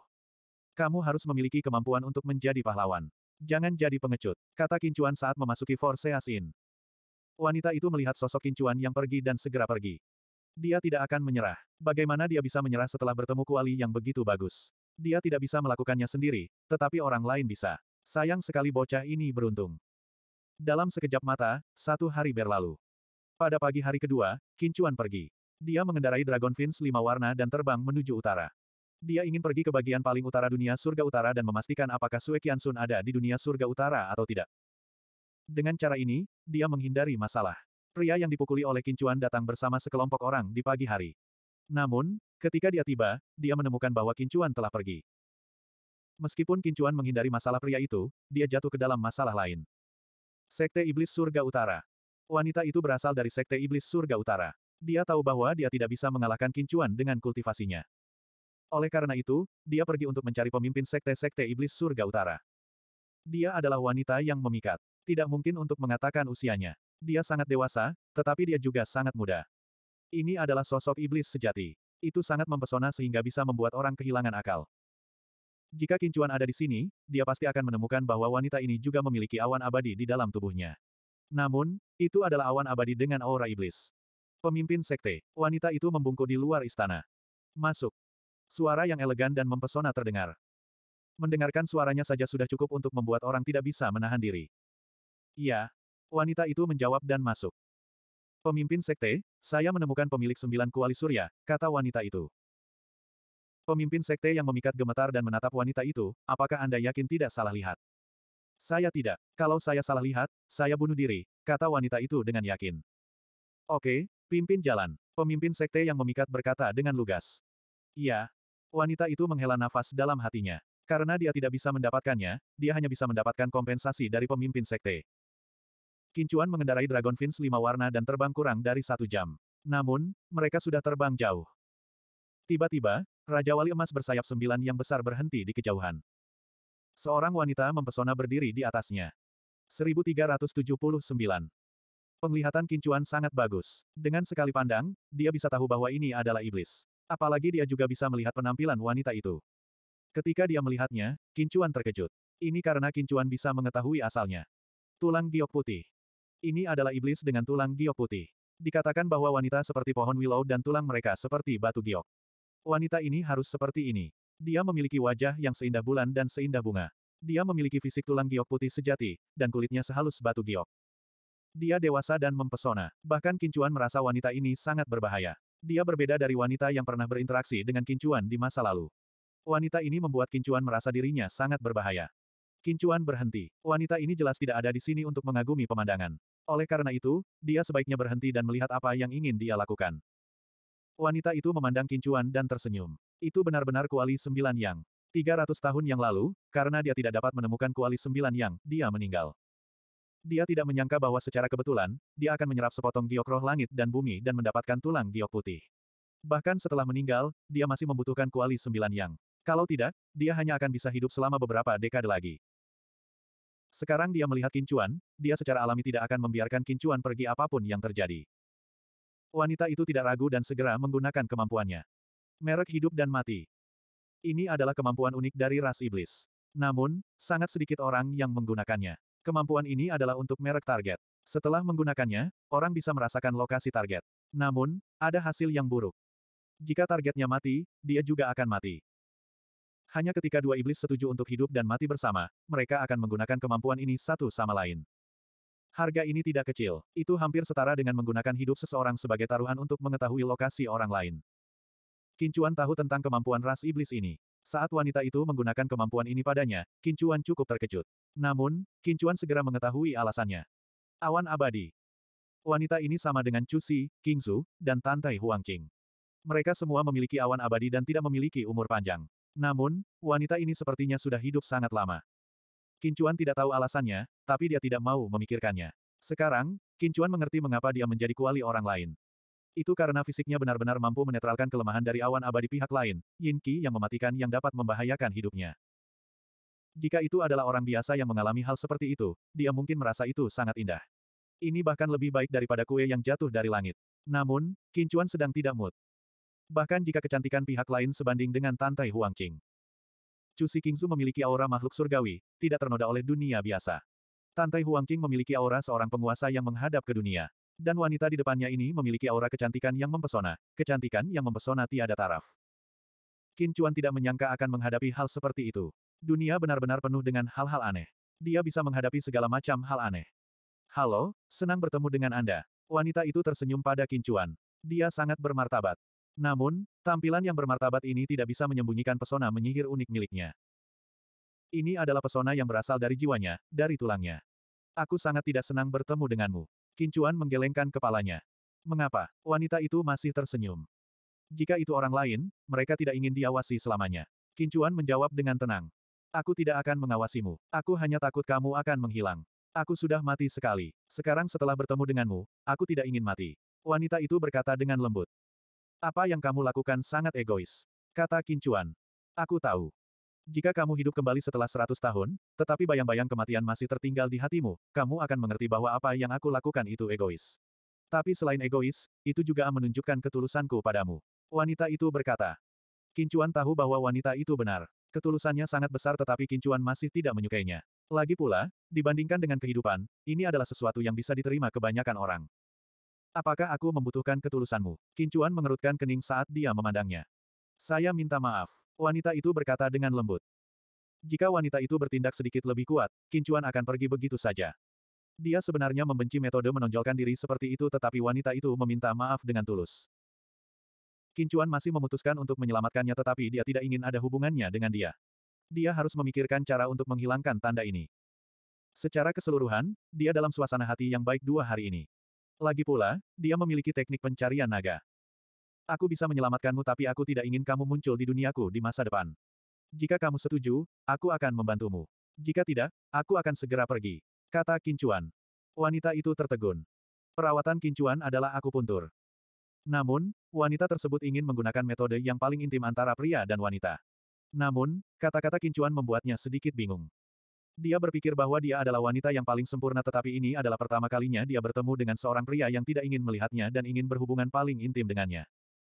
Kamu harus memiliki kemampuan untuk menjadi pahlawan. Jangan jadi pengecut, kata Kincuan saat memasuki Force Asin. Wanita itu melihat sosok Kincuan yang pergi dan segera pergi. Dia tidak akan menyerah. Bagaimana dia bisa menyerah setelah bertemu kuali yang begitu bagus? Dia tidak bisa melakukannya sendiri, tetapi orang lain bisa. Sayang sekali bocah ini beruntung. Dalam sekejap mata, satu hari berlalu. Pada pagi hari kedua, Kincuan pergi. Dia mengendarai Dragon Fins lima warna dan terbang menuju utara. Dia ingin pergi ke bagian paling utara dunia surga utara dan memastikan apakah Sue Sun ada di dunia surga utara atau tidak. Dengan cara ini, dia menghindari masalah. Pria yang dipukuli oleh Kincuan datang bersama sekelompok orang di pagi hari. Namun, ketika dia tiba, dia menemukan bahwa Kincuan telah pergi. Meskipun Kincuan menghindari masalah pria itu, dia jatuh ke dalam masalah lain. Sekte Iblis Surga Utara. Wanita itu berasal dari Sekte Iblis Surga Utara. Dia tahu bahwa dia tidak bisa mengalahkan Kincuan dengan kultivasinya. Oleh karena itu, dia pergi untuk mencari pemimpin Sekte-Sekte Iblis Surga Utara. Dia adalah wanita yang memikat. Tidak mungkin untuk mengatakan usianya. Dia sangat dewasa, tetapi dia juga sangat muda. Ini adalah sosok iblis sejati. Itu sangat mempesona sehingga bisa membuat orang kehilangan akal. Jika Kincuan ada di sini, dia pasti akan menemukan bahwa wanita ini juga memiliki awan abadi di dalam tubuhnya. Namun, itu adalah awan abadi dengan aura iblis. Pemimpin sekte, wanita itu membungkuk di luar istana. Masuk. Suara yang elegan dan mempesona terdengar. Mendengarkan suaranya saja sudah cukup untuk membuat orang tidak bisa menahan diri. Iya. Wanita itu menjawab dan masuk. Pemimpin sekte, saya menemukan pemilik sembilan kuali surya, kata wanita itu. Pemimpin sekte yang memikat gemetar dan menatap wanita itu, apakah Anda yakin tidak salah lihat? Saya tidak. Kalau saya salah lihat, saya bunuh diri, kata wanita itu dengan yakin. Oke, pimpin jalan. Pemimpin sekte yang memikat berkata dengan lugas. Iya. Wanita itu menghela nafas dalam hatinya. Karena dia tidak bisa mendapatkannya, dia hanya bisa mendapatkan kompensasi dari pemimpin sekte. Kincuan mengendarai Dragon Fins lima warna dan terbang kurang dari satu jam. Namun, mereka sudah terbang jauh. Tiba-tiba, Raja Wali Emas bersayap sembilan yang besar berhenti di kejauhan. Seorang wanita mempesona berdiri di atasnya. 1379. Penglihatan Kincuan sangat bagus. Dengan sekali pandang, dia bisa tahu bahwa ini adalah iblis. Apalagi dia juga bisa melihat penampilan wanita itu. Ketika dia melihatnya, Kincuan terkejut. Ini karena Kincuan bisa mengetahui asalnya. Tulang giok putih. Ini adalah iblis dengan tulang giok putih. Dikatakan bahwa wanita seperti pohon willow dan tulang mereka seperti batu giok. Wanita ini harus seperti ini. Dia memiliki wajah yang seindah bulan dan seindah bunga. Dia memiliki fisik tulang giok putih sejati, dan kulitnya sehalus batu giok. Dia dewasa dan mempesona. Bahkan Kincuan merasa wanita ini sangat berbahaya. Dia berbeda dari wanita yang pernah berinteraksi dengan Kincuan di masa lalu. Wanita ini membuat Kincuan merasa dirinya sangat berbahaya. Kincuan berhenti. Wanita ini jelas tidak ada di sini untuk mengagumi pemandangan. Oleh karena itu, dia sebaiknya berhenti dan melihat apa yang ingin dia lakukan. Wanita itu memandang Kincuan dan tersenyum. Itu benar-benar kuali sembilan yang. 300 tahun yang lalu, karena dia tidak dapat menemukan kuali sembilan yang, dia meninggal. Dia tidak menyangka bahwa secara kebetulan, dia akan menyerap sepotong giok roh langit dan bumi dan mendapatkan tulang giok putih. Bahkan setelah meninggal, dia masih membutuhkan kuali sembilan yang. Kalau tidak, dia hanya akan bisa hidup selama beberapa dekade lagi. Sekarang dia melihat Kincuan, dia secara alami tidak akan membiarkan Kincuan pergi apapun yang terjadi. Wanita itu tidak ragu dan segera menggunakan kemampuannya. Merek hidup dan mati. Ini adalah kemampuan unik dari ras iblis. Namun, sangat sedikit orang yang menggunakannya. Kemampuan ini adalah untuk merek target. Setelah menggunakannya, orang bisa merasakan lokasi target. Namun, ada hasil yang buruk. Jika targetnya mati, dia juga akan mati. Hanya ketika dua iblis setuju untuk hidup dan mati bersama, mereka akan menggunakan kemampuan ini satu sama lain. Harga ini tidak kecil, itu hampir setara dengan menggunakan hidup seseorang sebagai taruhan untuk mengetahui lokasi orang lain. Kincuan tahu tentang kemampuan ras iblis ini. Saat wanita itu menggunakan kemampuan ini padanya, Kincuan cukup terkejut. Namun, Kincuan segera mengetahui alasannya. Awan abadi. Wanita ini sama dengan Chu Si, King Zhu, dan Tantai Huangqing. Mereka semua memiliki awan abadi dan tidak memiliki umur panjang. Namun, wanita ini sepertinya sudah hidup sangat lama. Kincuan tidak tahu alasannya, tapi dia tidak mau memikirkannya. Sekarang, Kincuan mengerti mengapa dia menjadi kuali orang lain. Itu karena fisiknya benar-benar mampu menetralkan kelemahan dari awan abadi pihak lain, Yin Qi yang mematikan yang dapat membahayakan hidupnya. Jika itu adalah orang biasa yang mengalami hal seperti itu, dia mungkin merasa itu sangat indah. Ini bahkan lebih baik daripada kue yang jatuh dari langit. Namun, Kincuan sedang tidak mood. Bahkan jika kecantikan pihak lain sebanding dengan Tantai Huangqing. Chu Qingzu memiliki aura makhluk surgawi, tidak ternoda oleh dunia biasa. Tantai Huangqing memiliki aura seorang penguasa yang menghadap ke dunia. Dan wanita di depannya ini memiliki aura kecantikan yang mempesona, kecantikan yang mempesona tiada taraf. Qin Chuan tidak menyangka akan menghadapi hal seperti itu. Dunia benar-benar penuh dengan hal-hal aneh. Dia bisa menghadapi segala macam hal aneh. Halo, senang bertemu dengan Anda. Wanita itu tersenyum pada Qin Chuan. Dia sangat bermartabat. Namun, tampilan yang bermartabat ini tidak bisa menyembunyikan pesona menyihir unik miliknya. Ini adalah pesona yang berasal dari jiwanya, dari tulangnya. Aku sangat tidak senang bertemu denganmu. Kincuan menggelengkan kepalanya. Mengapa? Wanita itu masih tersenyum. Jika itu orang lain, mereka tidak ingin diawasi selamanya. Kincuan menjawab dengan tenang. Aku tidak akan mengawasimu. Aku hanya takut kamu akan menghilang. Aku sudah mati sekali. Sekarang setelah bertemu denganmu, aku tidak ingin mati. Wanita itu berkata dengan lembut. Apa yang kamu lakukan sangat egois. Kata Kincuan. Aku tahu. Jika kamu hidup kembali setelah seratus tahun, tetapi bayang-bayang kematian masih tertinggal di hatimu, kamu akan mengerti bahwa apa yang aku lakukan itu egois. Tapi selain egois, itu juga menunjukkan ketulusanku padamu. Wanita itu berkata. Kincuan tahu bahwa wanita itu benar. Ketulusannya sangat besar tetapi Kincuan masih tidak menyukainya. Lagi pula, dibandingkan dengan kehidupan, ini adalah sesuatu yang bisa diterima kebanyakan orang. Apakah aku membutuhkan ketulusanmu? Kincuan mengerutkan kening saat dia memandangnya. Saya minta maaf. Wanita itu berkata dengan lembut. Jika wanita itu bertindak sedikit lebih kuat, Kincuan akan pergi begitu saja. Dia sebenarnya membenci metode menonjolkan diri seperti itu tetapi wanita itu meminta maaf dengan tulus. Kincuan masih memutuskan untuk menyelamatkannya tetapi dia tidak ingin ada hubungannya dengan dia. Dia harus memikirkan cara untuk menghilangkan tanda ini. Secara keseluruhan, dia dalam suasana hati yang baik dua hari ini. Lagi pula, dia memiliki teknik pencarian naga. Aku bisa menyelamatkanmu tapi aku tidak ingin kamu muncul di duniaku di masa depan. Jika kamu setuju, aku akan membantumu. Jika tidak, aku akan segera pergi. Kata Kincuan. Wanita itu tertegun. Perawatan Kincuan adalah aku puntur. Namun, wanita tersebut ingin menggunakan metode yang paling intim antara pria dan wanita. Namun, kata-kata Kincuan membuatnya sedikit bingung. Dia berpikir bahwa dia adalah wanita yang paling sempurna tetapi ini adalah pertama kalinya dia bertemu dengan seorang pria yang tidak ingin melihatnya dan ingin berhubungan paling intim dengannya.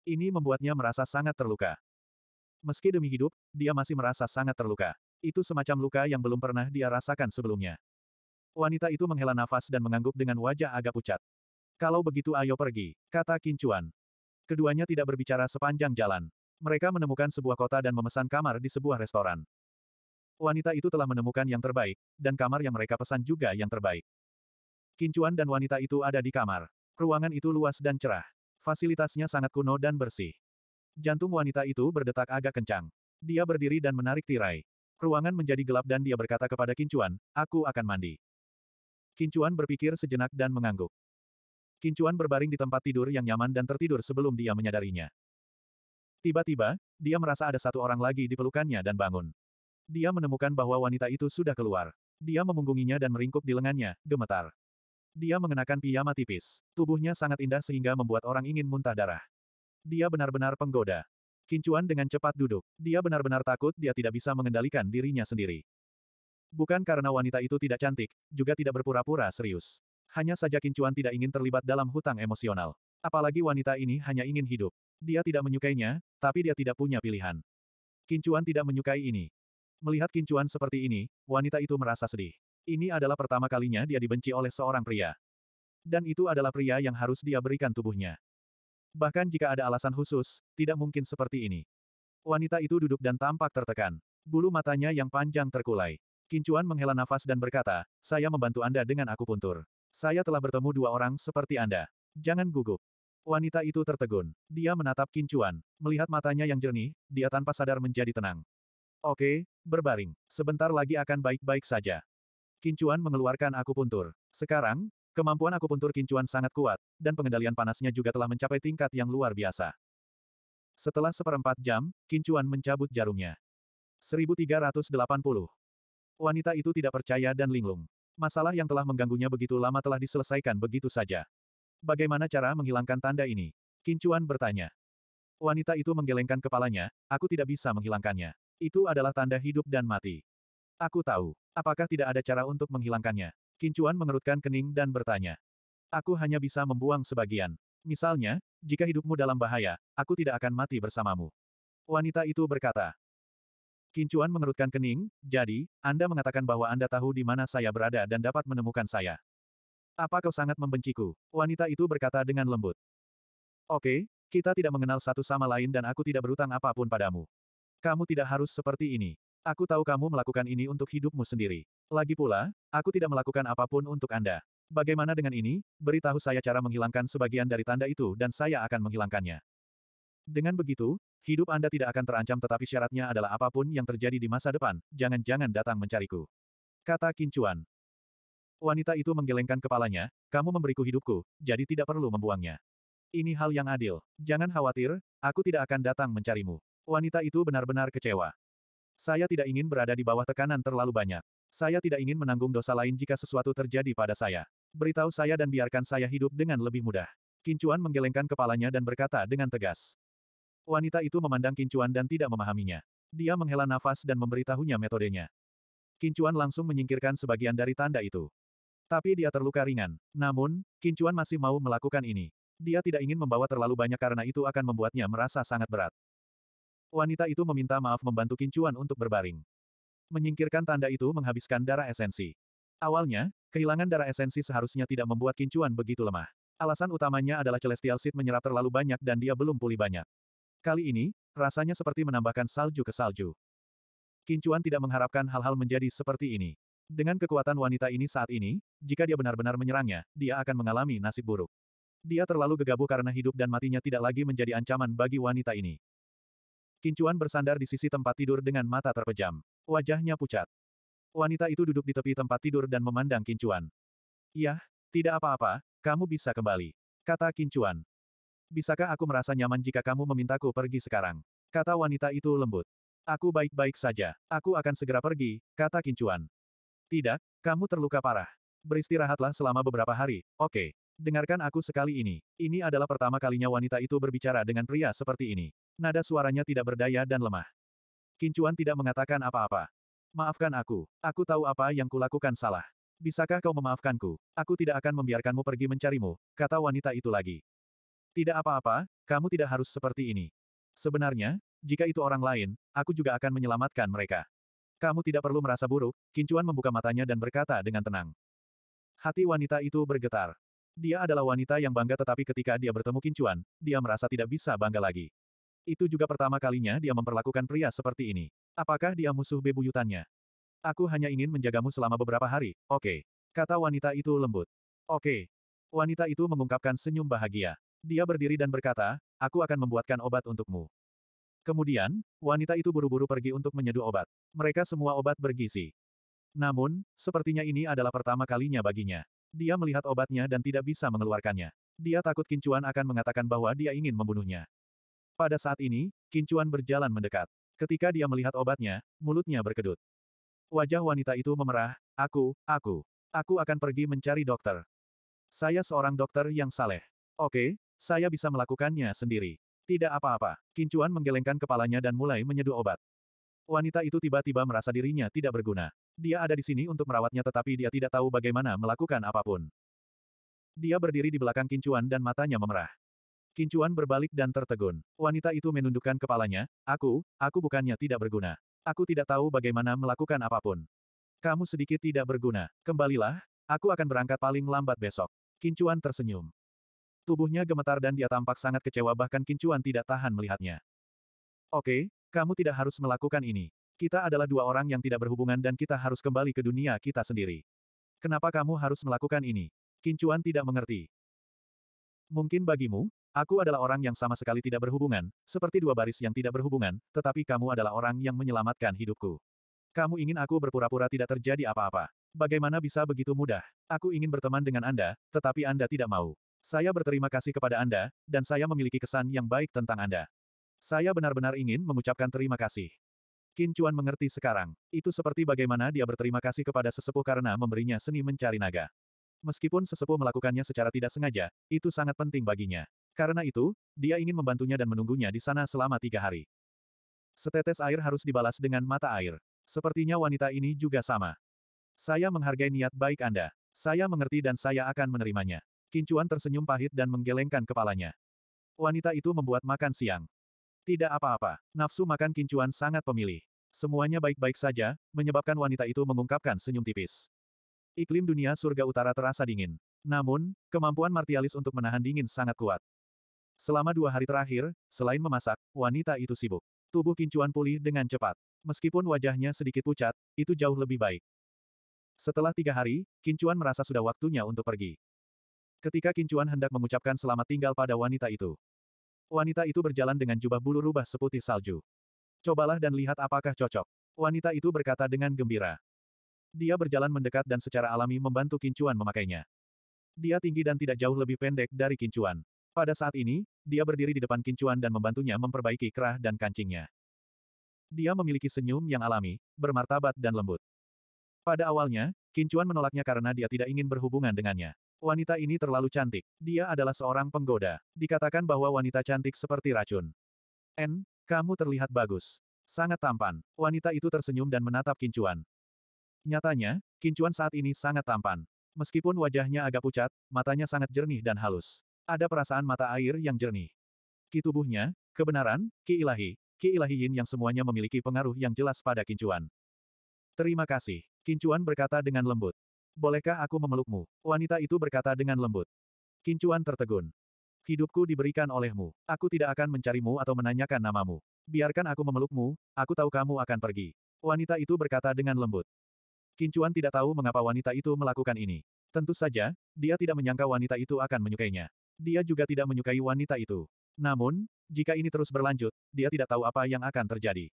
Ini membuatnya merasa sangat terluka. Meski demi hidup, dia masih merasa sangat terluka. Itu semacam luka yang belum pernah dia rasakan sebelumnya. Wanita itu menghela nafas dan mengangguk dengan wajah agak pucat. Kalau begitu ayo pergi, kata Kincuan. Keduanya tidak berbicara sepanjang jalan. Mereka menemukan sebuah kota dan memesan kamar di sebuah restoran. Wanita itu telah menemukan yang terbaik, dan kamar yang mereka pesan juga yang terbaik. Kincuan dan wanita itu ada di kamar. Ruangan itu luas dan cerah. Fasilitasnya sangat kuno dan bersih. Jantung wanita itu berdetak agak kencang. Dia berdiri dan menarik tirai. Ruangan menjadi gelap dan dia berkata kepada Kincuan, aku akan mandi. Kincuan berpikir sejenak dan mengangguk. Kincuan berbaring di tempat tidur yang nyaman dan tertidur sebelum dia menyadarinya. Tiba-tiba, dia merasa ada satu orang lagi di pelukannya dan bangun. Dia menemukan bahwa wanita itu sudah keluar. Dia memunggunginya dan meringkuk di lengannya, gemetar. Dia mengenakan piyama tipis. Tubuhnya sangat indah sehingga membuat orang ingin muntah darah. Dia benar-benar penggoda. Kincuan dengan cepat duduk. Dia benar-benar takut dia tidak bisa mengendalikan dirinya sendiri. Bukan karena wanita itu tidak cantik, juga tidak berpura-pura serius. Hanya saja Kincuan tidak ingin terlibat dalam hutang emosional. Apalagi wanita ini hanya ingin hidup. Dia tidak menyukainya, tapi dia tidak punya pilihan. Kincuan tidak menyukai ini. Melihat kincuan seperti ini, wanita itu merasa sedih. Ini adalah pertama kalinya dia dibenci oleh seorang pria. Dan itu adalah pria yang harus dia berikan tubuhnya. Bahkan jika ada alasan khusus, tidak mungkin seperti ini. Wanita itu duduk dan tampak tertekan. Bulu matanya yang panjang terkulai. Kincuan menghela nafas dan berkata, saya membantu Anda dengan akupuntur. Saya telah bertemu dua orang seperti Anda. Jangan gugup. Wanita itu tertegun. Dia menatap Kincuan. Melihat matanya yang jernih, dia tanpa sadar menjadi tenang. Oke, berbaring. Sebentar lagi akan baik-baik saja. Kincuan mengeluarkan akupuntur. Sekarang, kemampuan akupuntur Kincuan sangat kuat, dan pengendalian panasnya juga telah mencapai tingkat yang luar biasa. Setelah seperempat jam, Kincuan mencabut jarumnya. 1380. Wanita itu tidak percaya dan linglung. Masalah yang telah mengganggunya begitu lama telah diselesaikan begitu saja. Bagaimana cara menghilangkan tanda ini? Kincuan bertanya. Wanita itu menggelengkan kepalanya, aku tidak bisa menghilangkannya. Itu adalah tanda hidup dan mati. Aku tahu. Apakah tidak ada cara untuk menghilangkannya? Kincuan mengerutkan kening dan bertanya. Aku hanya bisa membuang sebagian. Misalnya, jika hidupmu dalam bahaya, aku tidak akan mati bersamamu. Wanita itu berkata. Kincuan mengerutkan kening, jadi, Anda mengatakan bahwa Anda tahu di mana saya berada dan dapat menemukan saya. Apa kau sangat membenciku? Wanita itu berkata dengan lembut. Oke, kita tidak mengenal satu sama lain dan aku tidak berutang apapun padamu. Kamu tidak harus seperti ini. Aku tahu kamu melakukan ini untuk hidupmu sendiri. Lagi pula, aku tidak melakukan apapun untuk Anda. Bagaimana dengan ini? Beritahu saya cara menghilangkan sebagian dari tanda itu dan saya akan menghilangkannya. Dengan begitu, hidup Anda tidak akan terancam tetapi syaratnya adalah apapun yang terjadi di masa depan, jangan-jangan datang mencariku. Kata Kincuan. Wanita itu menggelengkan kepalanya, kamu memberiku hidupku, jadi tidak perlu membuangnya. Ini hal yang adil. Jangan khawatir, aku tidak akan datang mencarimu. Wanita itu benar-benar kecewa. Saya tidak ingin berada di bawah tekanan terlalu banyak. Saya tidak ingin menanggung dosa lain jika sesuatu terjadi pada saya. Beritahu saya dan biarkan saya hidup dengan lebih mudah. Kincuan menggelengkan kepalanya dan berkata dengan tegas. Wanita itu memandang Kincuan dan tidak memahaminya. Dia menghela nafas dan memberitahunya metodenya. Kincuan langsung menyingkirkan sebagian dari tanda itu. Tapi dia terluka ringan. Namun, Kincuan masih mau melakukan ini. Dia tidak ingin membawa terlalu banyak karena itu akan membuatnya merasa sangat berat. Wanita itu meminta maaf membantu Kincuan untuk berbaring. Menyingkirkan tanda itu menghabiskan darah esensi. Awalnya, kehilangan darah esensi seharusnya tidak membuat Kincuan begitu lemah. Alasan utamanya adalah Celestial Seed menyerap terlalu banyak dan dia belum pulih banyak. Kali ini, rasanya seperti menambahkan salju ke salju. Kincuan tidak mengharapkan hal-hal menjadi seperti ini. Dengan kekuatan wanita ini saat ini, jika dia benar-benar menyerangnya, dia akan mengalami nasib buruk. Dia terlalu gegabah karena hidup dan matinya tidak lagi menjadi ancaman bagi wanita ini. Kincuan bersandar di sisi tempat tidur dengan mata terpejam. Wajahnya pucat. Wanita itu duduk di tepi tempat tidur dan memandang Kincuan. Yah, tidak apa-apa, kamu bisa kembali. Kata Kincuan. Bisakah aku merasa nyaman jika kamu memintaku pergi sekarang? Kata wanita itu lembut. Aku baik-baik saja. Aku akan segera pergi, kata Kincuan. Tidak, kamu terluka parah. Beristirahatlah selama beberapa hari, oke. Okay. Dengarkan aku sekali ini. Ini adalah pertama kalinya wanita itu berbicara dengan pria seperti ini. Nada suaranya tidak berdaya dan lemah. Kincuan tidak mengatakan apa-apa. Maafkan aku. Aku tahu apa yang kulakukan salah. Bisakah kau memaafkanku? Aku tidak akan membiarkanmu pergi mencarimu, kata wanita itu lagi. Tidak apa-apa, kamu tidak harus seperti ini. Sebenarnya, jika itu orang lain, aku juga akan menyelamatkan mereka. Kamu tidak perlu merasa buruk, Kincuan membuka matanya dan berkata dengan tenang. Hati wanita itu bergetar. Dia adalah wanita yang bangga tetapi ketika dia bertemu Kincuan, dia merasa tidak bisa bangga lagi. Itu juga pertama kalinya dia memperlakukan pria seperti ini. Apakah dia musuh bebuyutannya? Aku hanya ingin menjagamu selama beberapa hari, oke. Okay. Kata wanita itu lembut. Oke. Okay. Wanita itu mengungkapkan senyum bahagia. Dia berdiri dan berkata, aku akan membuatkan obat untukmu. Kemudian, wanita itu buru-buru pergi untuk menyeduh obat. Mereka semua obat bergizi. Namun, sepertinya ini adalah pertama kalinya baginya. Dia melihat obatnya dan tidak bisa mengeluarkannya. Dia takut Kincuan akan mengatakan bahwa dia ingin membunuhnya. Pada saat ini, Kincuan berjalan mendekat. Ketika dia melihat obatnya, mulutnya berkedut. Wajah wanita itu memerah, aku, aku. Aku akan pergi mencari dokter. Saya seorang dokter yang saleh. Oke, saya bisa melakukannya sendiri. Tidak apa-apa. Kincuan menggelengkan kepalanya dan mulai menyeduh obat. Wanita itu tiba-tiba merasa dirinya tidak berguna. Dia ada di sini untuk merawatnya tetapi dia tidak tahu bagaimana melakukan apapun. Dia berdiri di belakang Kincuan dan matanya memerah. Kincuan berbalik dan tertegun. Wanita itu menundukkan kepalanya, aku, aku bukannya tidak berguna. Aku tidak tahu bagaimana melakukan apapun. Kamu sedikit tidak berguna. Kembalilah, aku akan berangkat paling lambat besok. Kincuan tersenyum. Tubuhnya gemetar dan dia tampak sangat kecewa bahkan Kincuan tidak tahan melihatnya. Oke, kamu tidak harus melakukan ini. Kita adalah dua orang yang tidak berhubungan dan kita harus kembali ke dunia kita sendiri. Kenapa kamu harus melakukan ini? Kincuan tidak mengerti. Mungkin bagimu, Aku adalah orang yang sama sekali tidak berhubungan, seperti dua baris yang tidak berhubungan, tetapi kamu adalah orang yang menyelamatkan hidupku. Kamu ingin aku berpura-pura tidak terjadi apa-apa. Bagaimana bisa begitu mudah? Aku ingin berteman dengan Anda, tetapi Anda tidak mau. Saya berterima kasih kepada Anda, dan saya memiliki kesan yang baik tentang Anda. Saya benar-benar ingin mengucapkan terima kasih. Qin Chuan mengerti sekarang. Itu seperti bagaimana dia berterima kasih kepada sesepuh karena memberinya seni mencari naga. Meskipun sesepuh melakukannya secara tidak sengaja, itu sangat penting baginya. Karena itu, dia ingin membantunya dan menunggunya di sana selama tiga hari. Setetes air harus dibalas dengan mata air. Sepertinya wanita ini juga sama. Saya menghargai niat baik Anda. Saya mengerti dan saya akan menerimanya. Kincuan tersenyum pahit dan menggelengkan kepalanya. Wanita itu membuat makan siang. Tidak apa-apa, nafsu makan kincuan sangat pemilih. Semuanya baik-baik saja, menyebabkan wanita itu mengungkapkan senyum tipis. Iklim dunia surga utara terasa dingin. Namun, kemampuan Martialis untuk menahan dingin sangat kuat. Selama dua hari terakhir, selain memasak, wanita itu sibuk. Tubuh Kincuan pulih dengan cepat. Meskipun wajahnya sedikit pucat, itu jauh lebih baik. Setelah tiga hari, Kincuan merasa sudah waktunya untuk pergi. Ketika Kincuan hendak mengucapkan selamat tinggal pada wanita itu. Wanita itu berjalan dengan jubah bulu rubah seputih salju. Cobalah dan lihat apakah cocok. Wanita itu berkata dengan gembira. Dia berjalan mendekat dan secara alami membantu Kincuan memakainya. Dia tinggi dan tidak jauh lebih pendek dari Kincuan. Pada saat ini, dia berdiri di depan Kincuan dan membantunya memperbaiki kerah dan kancingnya. Dia memiliki senyum yang alami, bermartabat dan lembut. Pada awalnya, Kincuan menolaknya karena dia tidak ingin berhubungan dengannya. Wanita ini terlalu cantik. Dia adalah seorang penggoda. Dikatakan bahwa wanita cantik seperti racun. N, kamu terlihat bagus. Sangat tampan. Wanita itu tersenyum dan menatap Kincuan. Nyatanya, Kincuan saat ini sangat tampan. Meskipun wajahnya agak pucat, matanya sangat jernih dan halus. Ada perasaan mata air yang jernih. Ki tubuhnya, kebenaran, ki ilahi, ki ilahi yin yang semuanya memiliki pengaruh yang jelas pada kincuan. Terima kasih. Kincuan berkata dengan lembut. Bolehkah aku memelukmu? Wanita itu berkata dengan lembut. Kincuan tertegun. Hidupku diberikan olehmu. Aku tidak akan mencarimu atau menanyakan namamu. Biarkan aku memelukmu, aku tahu kamu akan pergi. Wanita itu berkata dengan lembut. Kincuan tidak tahu mengapa wanita itu melakukan ini. Tentu saja, dia tidak menyangka wanita itu akan menyukainya. Dia juga tidak menyukai wanita itu. Namun, jika ini terus berlanjut, dia tidak tahu apa yang akan terjadi.